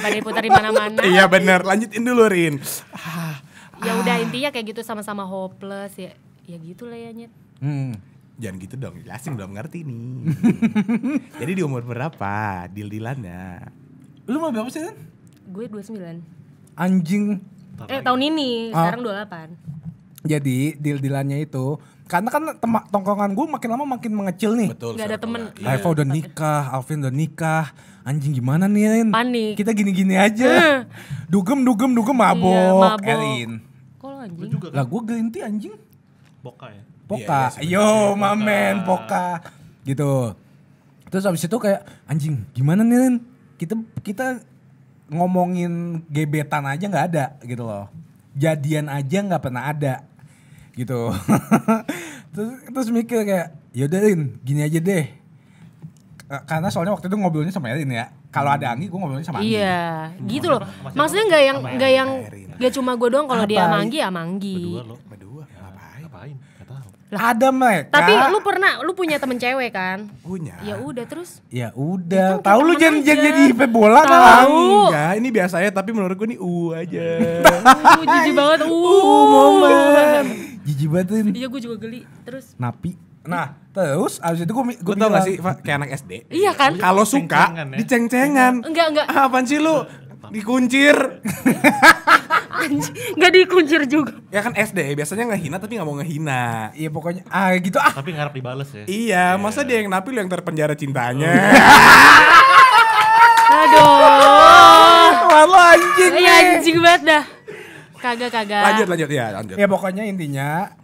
daripada putar di mana-mana. iya benar, lanjutin dulu Rin. Ah, ya udah ah. intinya kayak gitu sama-sama hopeless ya. Ya gitu lah ya Nyet. Hmm. Jangan gitu dong, jelasin belum ngerti nih. Jadi di umur berapa deal-dealannya? Lu mau berapa sih kan? Gue 29. Anjing. Eh tahun ini, ah. sekarang 28. Jadi deal-dealannya itu karena kan tongkongan gue makin lama makin mengecil nih. Betul. Gak ada temen. Raifa udah nikah, Alvin udah nikah, anjing gimana nih Lin? Panik. Kita gini-gini aja. Eh. dugem dugem dugem mabok, iya, mabok. Elin. Kok lo anjing? juga kan? Lah gue gerinti anjing. Poka ya. Poka. Iya, iya, Yo, mamen poka. Gitu. Terus abis itu kayak anjing gimana nih Lin? Kita kita ngomongin gebetan aja gak ada gitu loh. Jadian aja gak pernah ada gitu. terus terus mikir kayak yaudah Lin gini aja deh Eh, karena soalnya waktu itu ngobrolnya sama Erin ya. Kalau ada Anggi, gue ngobrolnya sama Anggi. Iya, hmm. gitu loh. Maksudnya nggak yang nggak yang nggak cuma gue doang. Kalau dia Manggi ya Manggi. Berdua lo, berdua. Ya, ngapain? Ngapain? tahu. ada mereka. Tapi lu pernah, lu punya temen cewek kan? Punya. Ya udah terus. Ya udah. Ya, tahu lu jangan jangan jadi IP bola kan? tahu. ya ini biasanya tapi menurut gue ini u aja. u jijik banget u. uh, momen. Jijik banget. Iya, gue juga geli. Terus. Napi. Nah, terus abis itu gue gue tau gak sih kayak anak SD. Iya kan? Kalau suka diceng-cengan. Ya. Enggak, enggak. Ah, apa sih lu? Dikuncir. Enggak dikuncir juga. Ya kan SD biasanya ngehina tapi nggak mau ngehina. Iya pokoknya ah gitu ah. Tapi ngarep dibales ya. Iya, iya. masa dia yang napi lu yang terpenjara cintanya. Aduh. Malu anjing. Iya anjing banget dah. Kagak kagak. Lanjut lanjut ya, lanjut. Ya pokoknya intinya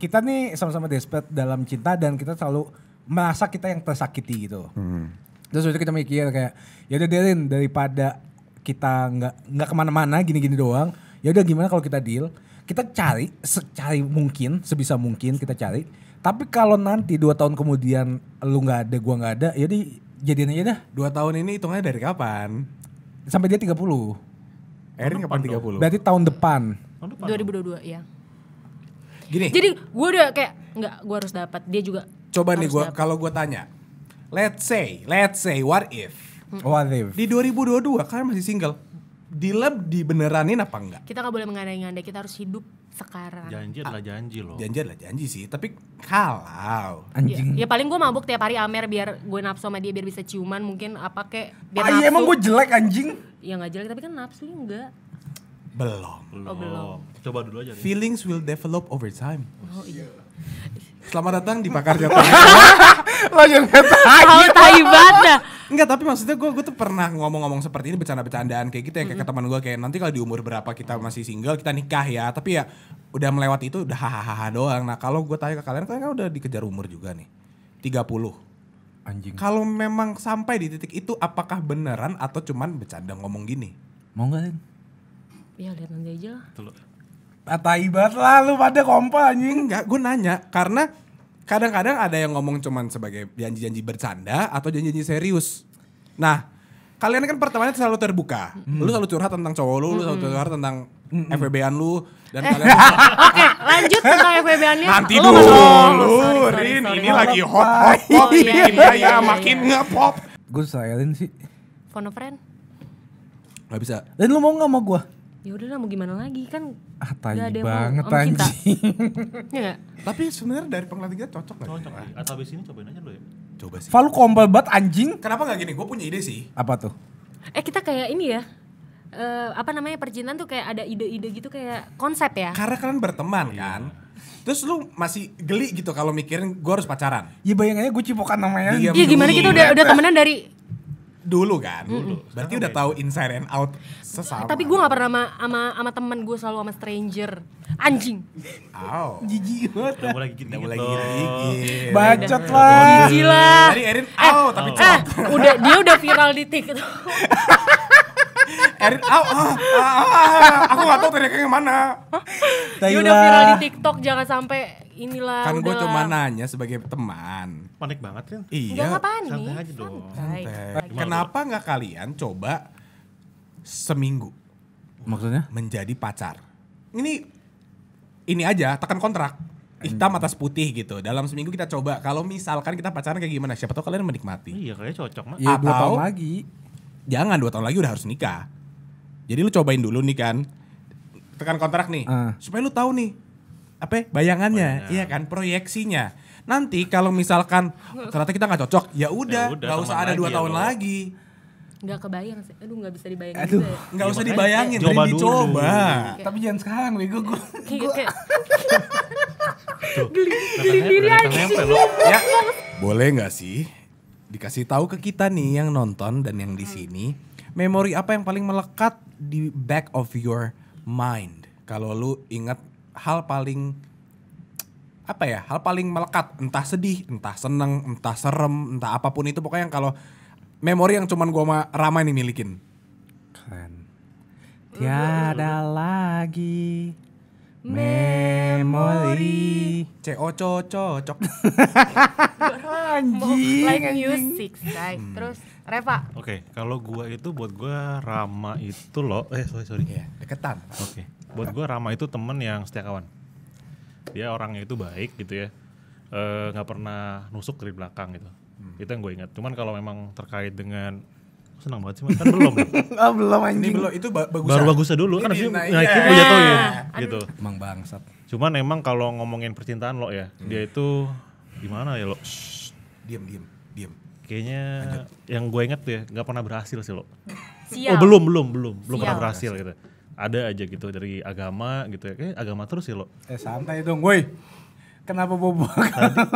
kita nih sama-sama despet dalam cinta dan kita selalu merasa kita yang tersakiti gitu. Hmm. Terus itu kita mikir kayak ya udah Derin daripada kita nggak nggak kemana-mana gini-gini doang, ya udah gimana kalau kita deal? Kita cari secari mungkin sebisa mungkin kita cari. Tapi kalau nanti dua tahun kemudian lu nggak ada, gua nggak ada, jadi ya jadinya aja dah. Dua tahun ini hitungannya dari kapan? Sampai dia 30. Erin kapan 30? Berarti tahun depan. Tahun depan 2022 ya. Gini. Jadi gue udah kayak nggak gue harus dapat. Dia juga. Coba nih gue kalau gue tanya, let's say, let's say what if? Hmm. What if? Di 2022 kalian masih single. Di lab ini apa enggak? Kita nggak boleh mengandai-ngandai, kita harus hidup sekarang. Janji adalah ah. janji loh. Janji adalah janji sih, tapi kalau anjing. Ya, ya paling gue mabuk tiap hari Amer biar gue nafsu sama dia biar bisa ciuman mungkin apa kek. Biar ah, iya emang gue jelek anjing? Ya nggak jelek tapi kan nafsu enggak. Belum. Belum. Oh, belum. Coba dulu aja. Nih. Feelings will develop over time. Oh iya. Selamat datang di pakar jatuh. Lo Lanjut tahu tai banget. Enggak, tapi maksudnya gue gue tuh pernah ngomong-ngomong seperti ini bercanda-bercandaan kayak gitu ya kayak mm -hmm. ke teman gue kayak nanti kalau di umur berapa kita masih single kita nikah ya. Tapi ya udah melewati itu udah hahaha doang. Nah, kalau gue tanya ke kalian kalian kan udah dikejar umur juga nih. 30 anjing. Kalau memang sampai di titik itu apakah beneran atau cuman bercanda ngomong gini? Mau gak, ya lihat nanti aja lah Betul. Tatai banget lah lu pada kompa anjing. Enggak, gue nanya karena kadang-kadang ada yang ngomong cuman sebagai janji-janji bercanda atau janji-janji serius. Nah, kalian kan pertemanannya selalu terbuka. Hmm. Lu selalu curhat tentang cowok lu, hmm. lu selalu curhat tentang hmm. FWB-an lu dan eh. kalian Oke, lanjut tentang FWB-annya. Nanti lu dulu, sorry, Rin, ini lagi hot hot. hot oh, iya, iya, iya, makin pop Gue sayalin sih. Phone a friend. Gak bisa. Dan lu mau gak sama gue? ya udahlah mau gimana lagi kan ah, tai ada banget yang kita. ya. Tapi sebenarnya dari penglihatan kita cocok nggak? Cocok. Kan? Atau abis ini cobain aja dulu ya. Coba sih. Valu kompel banget anjing. Kenapa nggak gini? Gue punya ide sih. Apa tuh? Eh kita kayak ini ya. Uh, apa namanya percintaan tuh kayak ada ide-ide gitu kayak konsep ya. Karena kalian berteman iya. kan. Terus lu masih geli gitu kalau mikirin gue harus pacaran. Ya bayangannya gue cipokan namanya. Iya gimana kita udah udah iya. temenan dari dulu kan dulu berarti udah tahu inside and out sesama tapi gue nggak pernah sama sama, teman gue selalu sama stranger anjing Wow. jijik banget udah mulai gini, udah mulai bacot lah jijik lah tadi Erin aw eh, tapi eh, udah dia udah viral di TikTok Erin, aw, ah, ah, ah, ah, aku gak tau teriaknya mana. Dia udah viral di TikTok, jangan sampai inilah kan gue cuma nanya sebagai teman panik banget kan iya panik santai aja dong santai. kenapa nggak kalian coba seminggu maksudnya menjadi pacar ini ini aja tekan kontrak hitam atas putih gitu. Dalam seminggu kita coba. Kalau misalkan kita pacaran kayak gimana? Siapa tau kalian menikmati. Iya, kalian cocok mah. Ya, Atau dua tahun lagi. Jangan dua tahun lagi udah harus nikah. Jadi lu cobain dulu nih kan. Tekan kontrak nih. Uh. Supaya lu tahu nih apa ya? bayangannya, Banyak. iya kan proyeksinya. Nanti kalau misalkan ternyata kita nggak cocok, ya udah, ya nggak usah ada dua ya, tahun ya lagi. Nggak kebayang sih. Aduh nggak bisa dibayangin Aduh, Nggak ya, usah dibayangin, coba dulu. dicoba. Tapi jangan sekarang, nih gue. gue. Ya, boleh nggak sih dikasih tahu ke kita nih yang nonton dan yang di hmm. sini memori apa yang paling melekat di back of your mind kalau lu inget hal paling apa ya hal paling melekat entah sedih entah seneng entah serem entah apapun itu pokoknya yang kalau memori yang cuman gua ramai nih milikin keren tiada lagi memori co cocok anjing like music guys hmm. terus Reva oke okay, kalau gua itu buat gua Rama itu loh eh sorry sorry yeah, deketan oke okay buat gue Rama itu temen yang setia kawan dia orangnya itu baik gitu ya eh, nggak e, pernah nusuk dari belakang gitu hmm. itu yang gue ingat cuman kalau memang terkait dengan senang banget sih mas kan belum oh, belum anjing ini belum itu bagus. baru bagusnya dulu kan ini kan sih. nah, naikin iya. jatuhin gitu emang bangsat cuman emang kalau ngomongin percintaan lo ya hmm. dia itu gimana ya lo diam diam diam kayaknya Lanjut. yang gue inget tuh ya nggak pernah berhasil sih lo Sial. oh belum belum belum belum pernah berhasil, berhasil. gitu ada aja gitu dari agama gitu ya. Kayaknya agama terus sih ya, lo. Eh santai dong, woi. Kenapa bobo?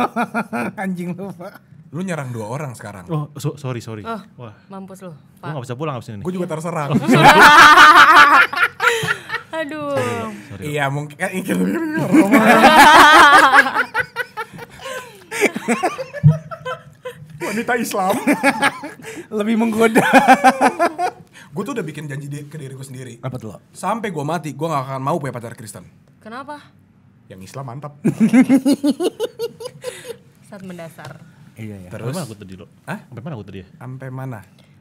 Anjing lu, Pak. Lu nyerang dua orang sekarang. Oh, so, sorry, sorry. Oh, Wah. Mampus lu. Pak. Gua gak bisa pulang abis ini. Gue juga terserang. Oh, Aduh. Sorry, sorry, iya, mungkin kan ini Wanita Islam lebih menggoda gue tuh udah bikin janji di, ke diri gue sendiri. Apa tuh lo? Sampai gue mati, gue gak akan mau punya pacar Kristen. Kenapa? Yang Islam mantap. Saat mendasar. Iya, iya. Terus? Sampai mana aku tadi lo? Hah? Sampai mana aku tadi ya? Sampai mana?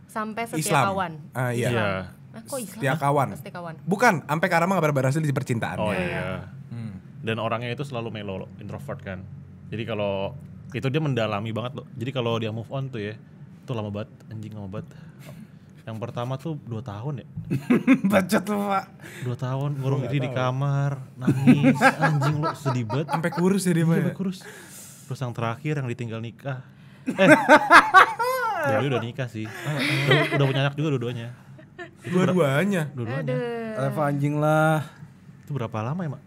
Sampai setia Islam. kawan. Uh, ah, iya. Islam. Yeah. Nah, kok Islam? kawan. Setia kawan. Bukan, sampai karena mah gak berhasil di percintaan. Oh iya, iya. iya. Hmm. Dan orangnya itu selalu melo, introvert kan. Jadi kalau itu dia mendalami banget loh. Jadi kalau dia move on tuh ya, itu lama banget, anjing lama banget. Yang pertama tuh dua tahun ya. Bacot lu, Pak. Dua tahun ngurung diri di kamar, nangis, anjing lu sedih banget. Sampai kurus ya dia, Pak. Iya, ya? Sampai kurus. Terus yang terakhir yang ditinggal nikah. Eh. Ya, dia udah nikah sih. Ah, udah, udah punya anak juga dua-duanya. Dua-duanya. Dua-duanya. Reva anjing lah. Itu berapa lama ya, Mak?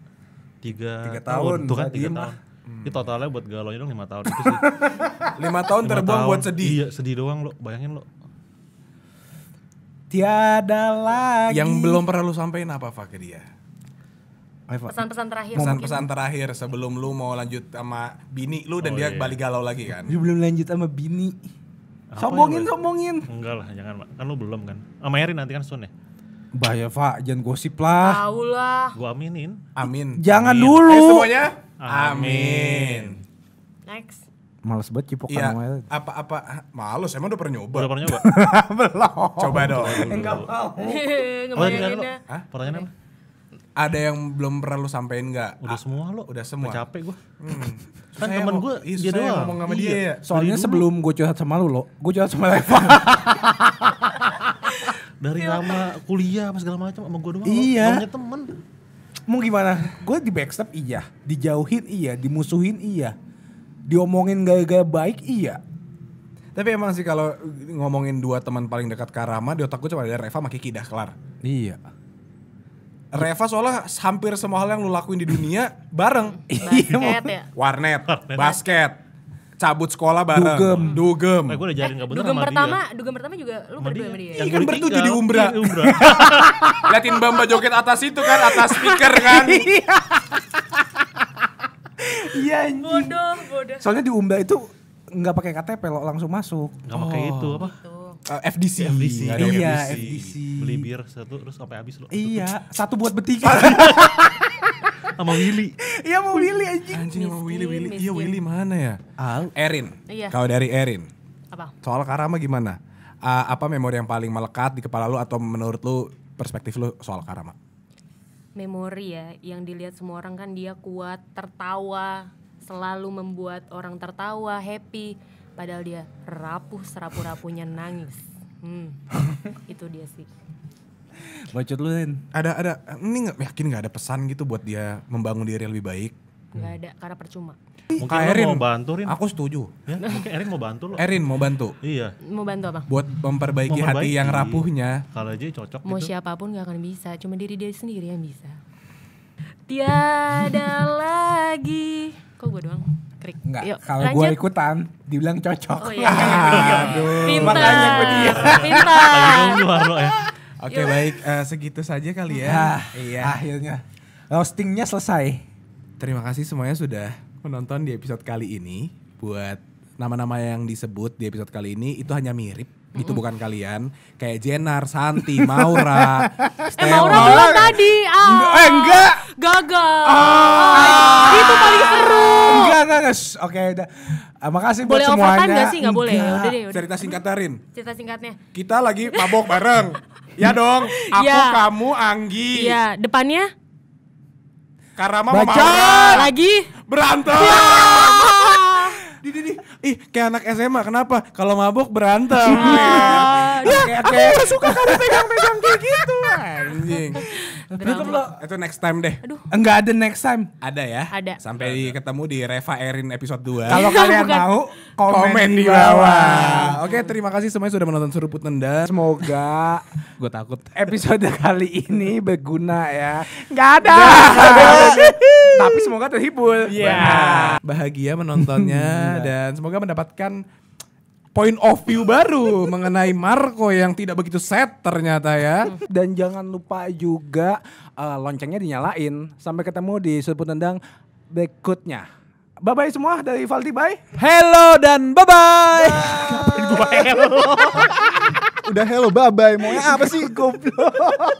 Tiga, tiga tahun. Tuh kan tiga tahun. Hmm. ini totalnya buat galonya dong lima tahun itu sih. lima tahun terbuang buat sedih. Iya, sedih doang lo. Bayangin lo tiada lagi. Yang belum pernah lu sampein apa Fak ke dia? Pesan-pesan terakhir. Pesan-pesan terakhir sebelum lu mau lanjut sama bini lu dan oh, dia iya. iya. balik galau lagi kan? Dia belum lanjut sama bini. Apa sombongin, ya, sombongin. Enggak lah, jangan pak. Kan lu belum kan. Sama ah, Erin nanti kan soon ya? Bahaya Pak, jangan gosip lah. Tahu lah. Gua aminin. Amin. Jangan amin. dulu. Ayo eh, semuanya. Amin. amin. Next males banget cipokan iya. ya, Apa apa males emang udah pernah nyoba? Udah pernah nyoba? Belum. Coba dong. Enggak mau. Hah? Pertanyaan apa? Ada yang belum pernah lu sampein enggak? Udah ah, semua lo. Udah semua. Udah capek gua. Hmm. Kan ya temen gue iya, dia ya doang. ngomong sama iya. dia ya. Soalnya sebelum gue curhat sama lu lo, gue curhat sama Eva. Dari lama kuliah apa segala macam sama gue doang. Iya. Punya temen. Mau gimana? Gue di backstep iya, dijauhin iya, dimusuhin iya diomongin gaya-gaya baik iya tapi emang sih kalau ngomongin dua teman paling dekat Karama di otakku cuma ada Reva sama Kiki dah kelar iya Reva soalnya hampir semua hal yang lu lakuin di dunia bareng. Basket iya, ya. Warnet, basket, cabut sekolah bareng. Dugem. Dugem. Eh, gue udah jarin eh, gak bener dugem sama pertama, dia. Dugem pertama juga lu berdua sama dia. Ya, kan iya, bertujuh iya, di Umbra. Liatin Bamba joget atas itu kan, atas speaker kan. Iya, iya anjing. Bodoh, bodoh. Soalnya di Umba itu enggak pakai KTP lo langsung masuk. Nggak pakai oh. itu apa? Uh, gitu. eh, FDC. FDC. Iya, FDC. Iya, FDC. Beli bir satu terus sampai habis lo. Iya, satu buat bertiga. sama Willy. Iya mau Willy anjing. Anjing mau Willy, Willy. Iya Willy mana ya? Al. Erin. Iya. Kalau dari Erin. Apa? Soal Karama gimana? Uh, apa memori yang paling melekat di kepala lu atau menurut lu perspektif lu soal Karama? memori ya yang dilihat semua orang kan dia kuat tertawa selalu membuat orang tertawa happy padahal dia rapuh serapu-rapunya nangis hmm. itu dia sih bacot lu Ada ada ini gak, yakin nggak ada pesan gitu buat dia membangun diri lebih baik nggak ada karena percuma mungkin Erin mau bantu Rin aku setuju ya, ya mungkin Erin mau bantu loh Erin mau bantu iya mau bantu apa buat memperbaiki, memperbaiki hati yang rapuhnya kalau aja cocok mau gitu. siapapun nggak akan bisa cuma diri dia sendiri yang bisa tiada lagi kok gue doang krik Enggak, Yuk, kalau gue ikutan dibilang cocok oh, iya. iya, iya, iya. aduh pintar. makanya gue dia pintar ya. oke baik uh, segitu saja kali ya ah. iya akhirnya roastingnya selesai Terima kasih semuanya sudah menonton di episode kali ini. Buat nama-nama yang disebut di episode kali ini itu hanya mirip. Mm. Itu bukan kalian. Kayak Jenar, Santi, Maura, eh, Stella. Eh Maura belum tadi. Ah. Eng- Eh enggak. Gagal. Ah. ah. Itu paling seru. Enggak, enggak, enggak. Oke, okay, udah. Uh, makasih buat boleh semuanya. Boleh overtime gak sih? Enggak boleh. Udah deh, udah. Cerita singkat Tarin. Cerita singkatnya. Kita lagi mabok bareng. ya dong. Iya. Aku, ya. kamu, Anggi. Iya, depannya? Karama Baca. Mama lagi berantem. Ya. di, di, Ih, kayak anak SMA. Kenapa? Kalau mabuk berantem. ya, ya. Kayak, aku kayak... gak suka kamu pegang-pegang kayak gitu. Anjing. Belum lo. Itu next time deh. Aduh. Enggak ada next time. Ada ya. Ada. Sampai Aduh. ketemu di Reva Erin episode 2. Kalau kalian mau komen, komen di bawah. Oke, okay, terima kasih semuanya sudah menonton Seruput Nendang. Semoga gue takut episode kali ini berguna ya. Enggak ada. Tapi semoga terhibur. Iya. Yeah. Bahagia menontonnya iya. dan semoga mendapatkan point of view baru mengenai Marco yang tidak begitu set ternyata ya. Dan jangan lupa juga uh, loncengnya dinyalain. Sampai ketemu di sudut tendang berikutnya. Bye bye semua dari Valdi bye. Hello dan bye bye. Ngapain hello? Udah hello bye bye. Mau apa sih goblok?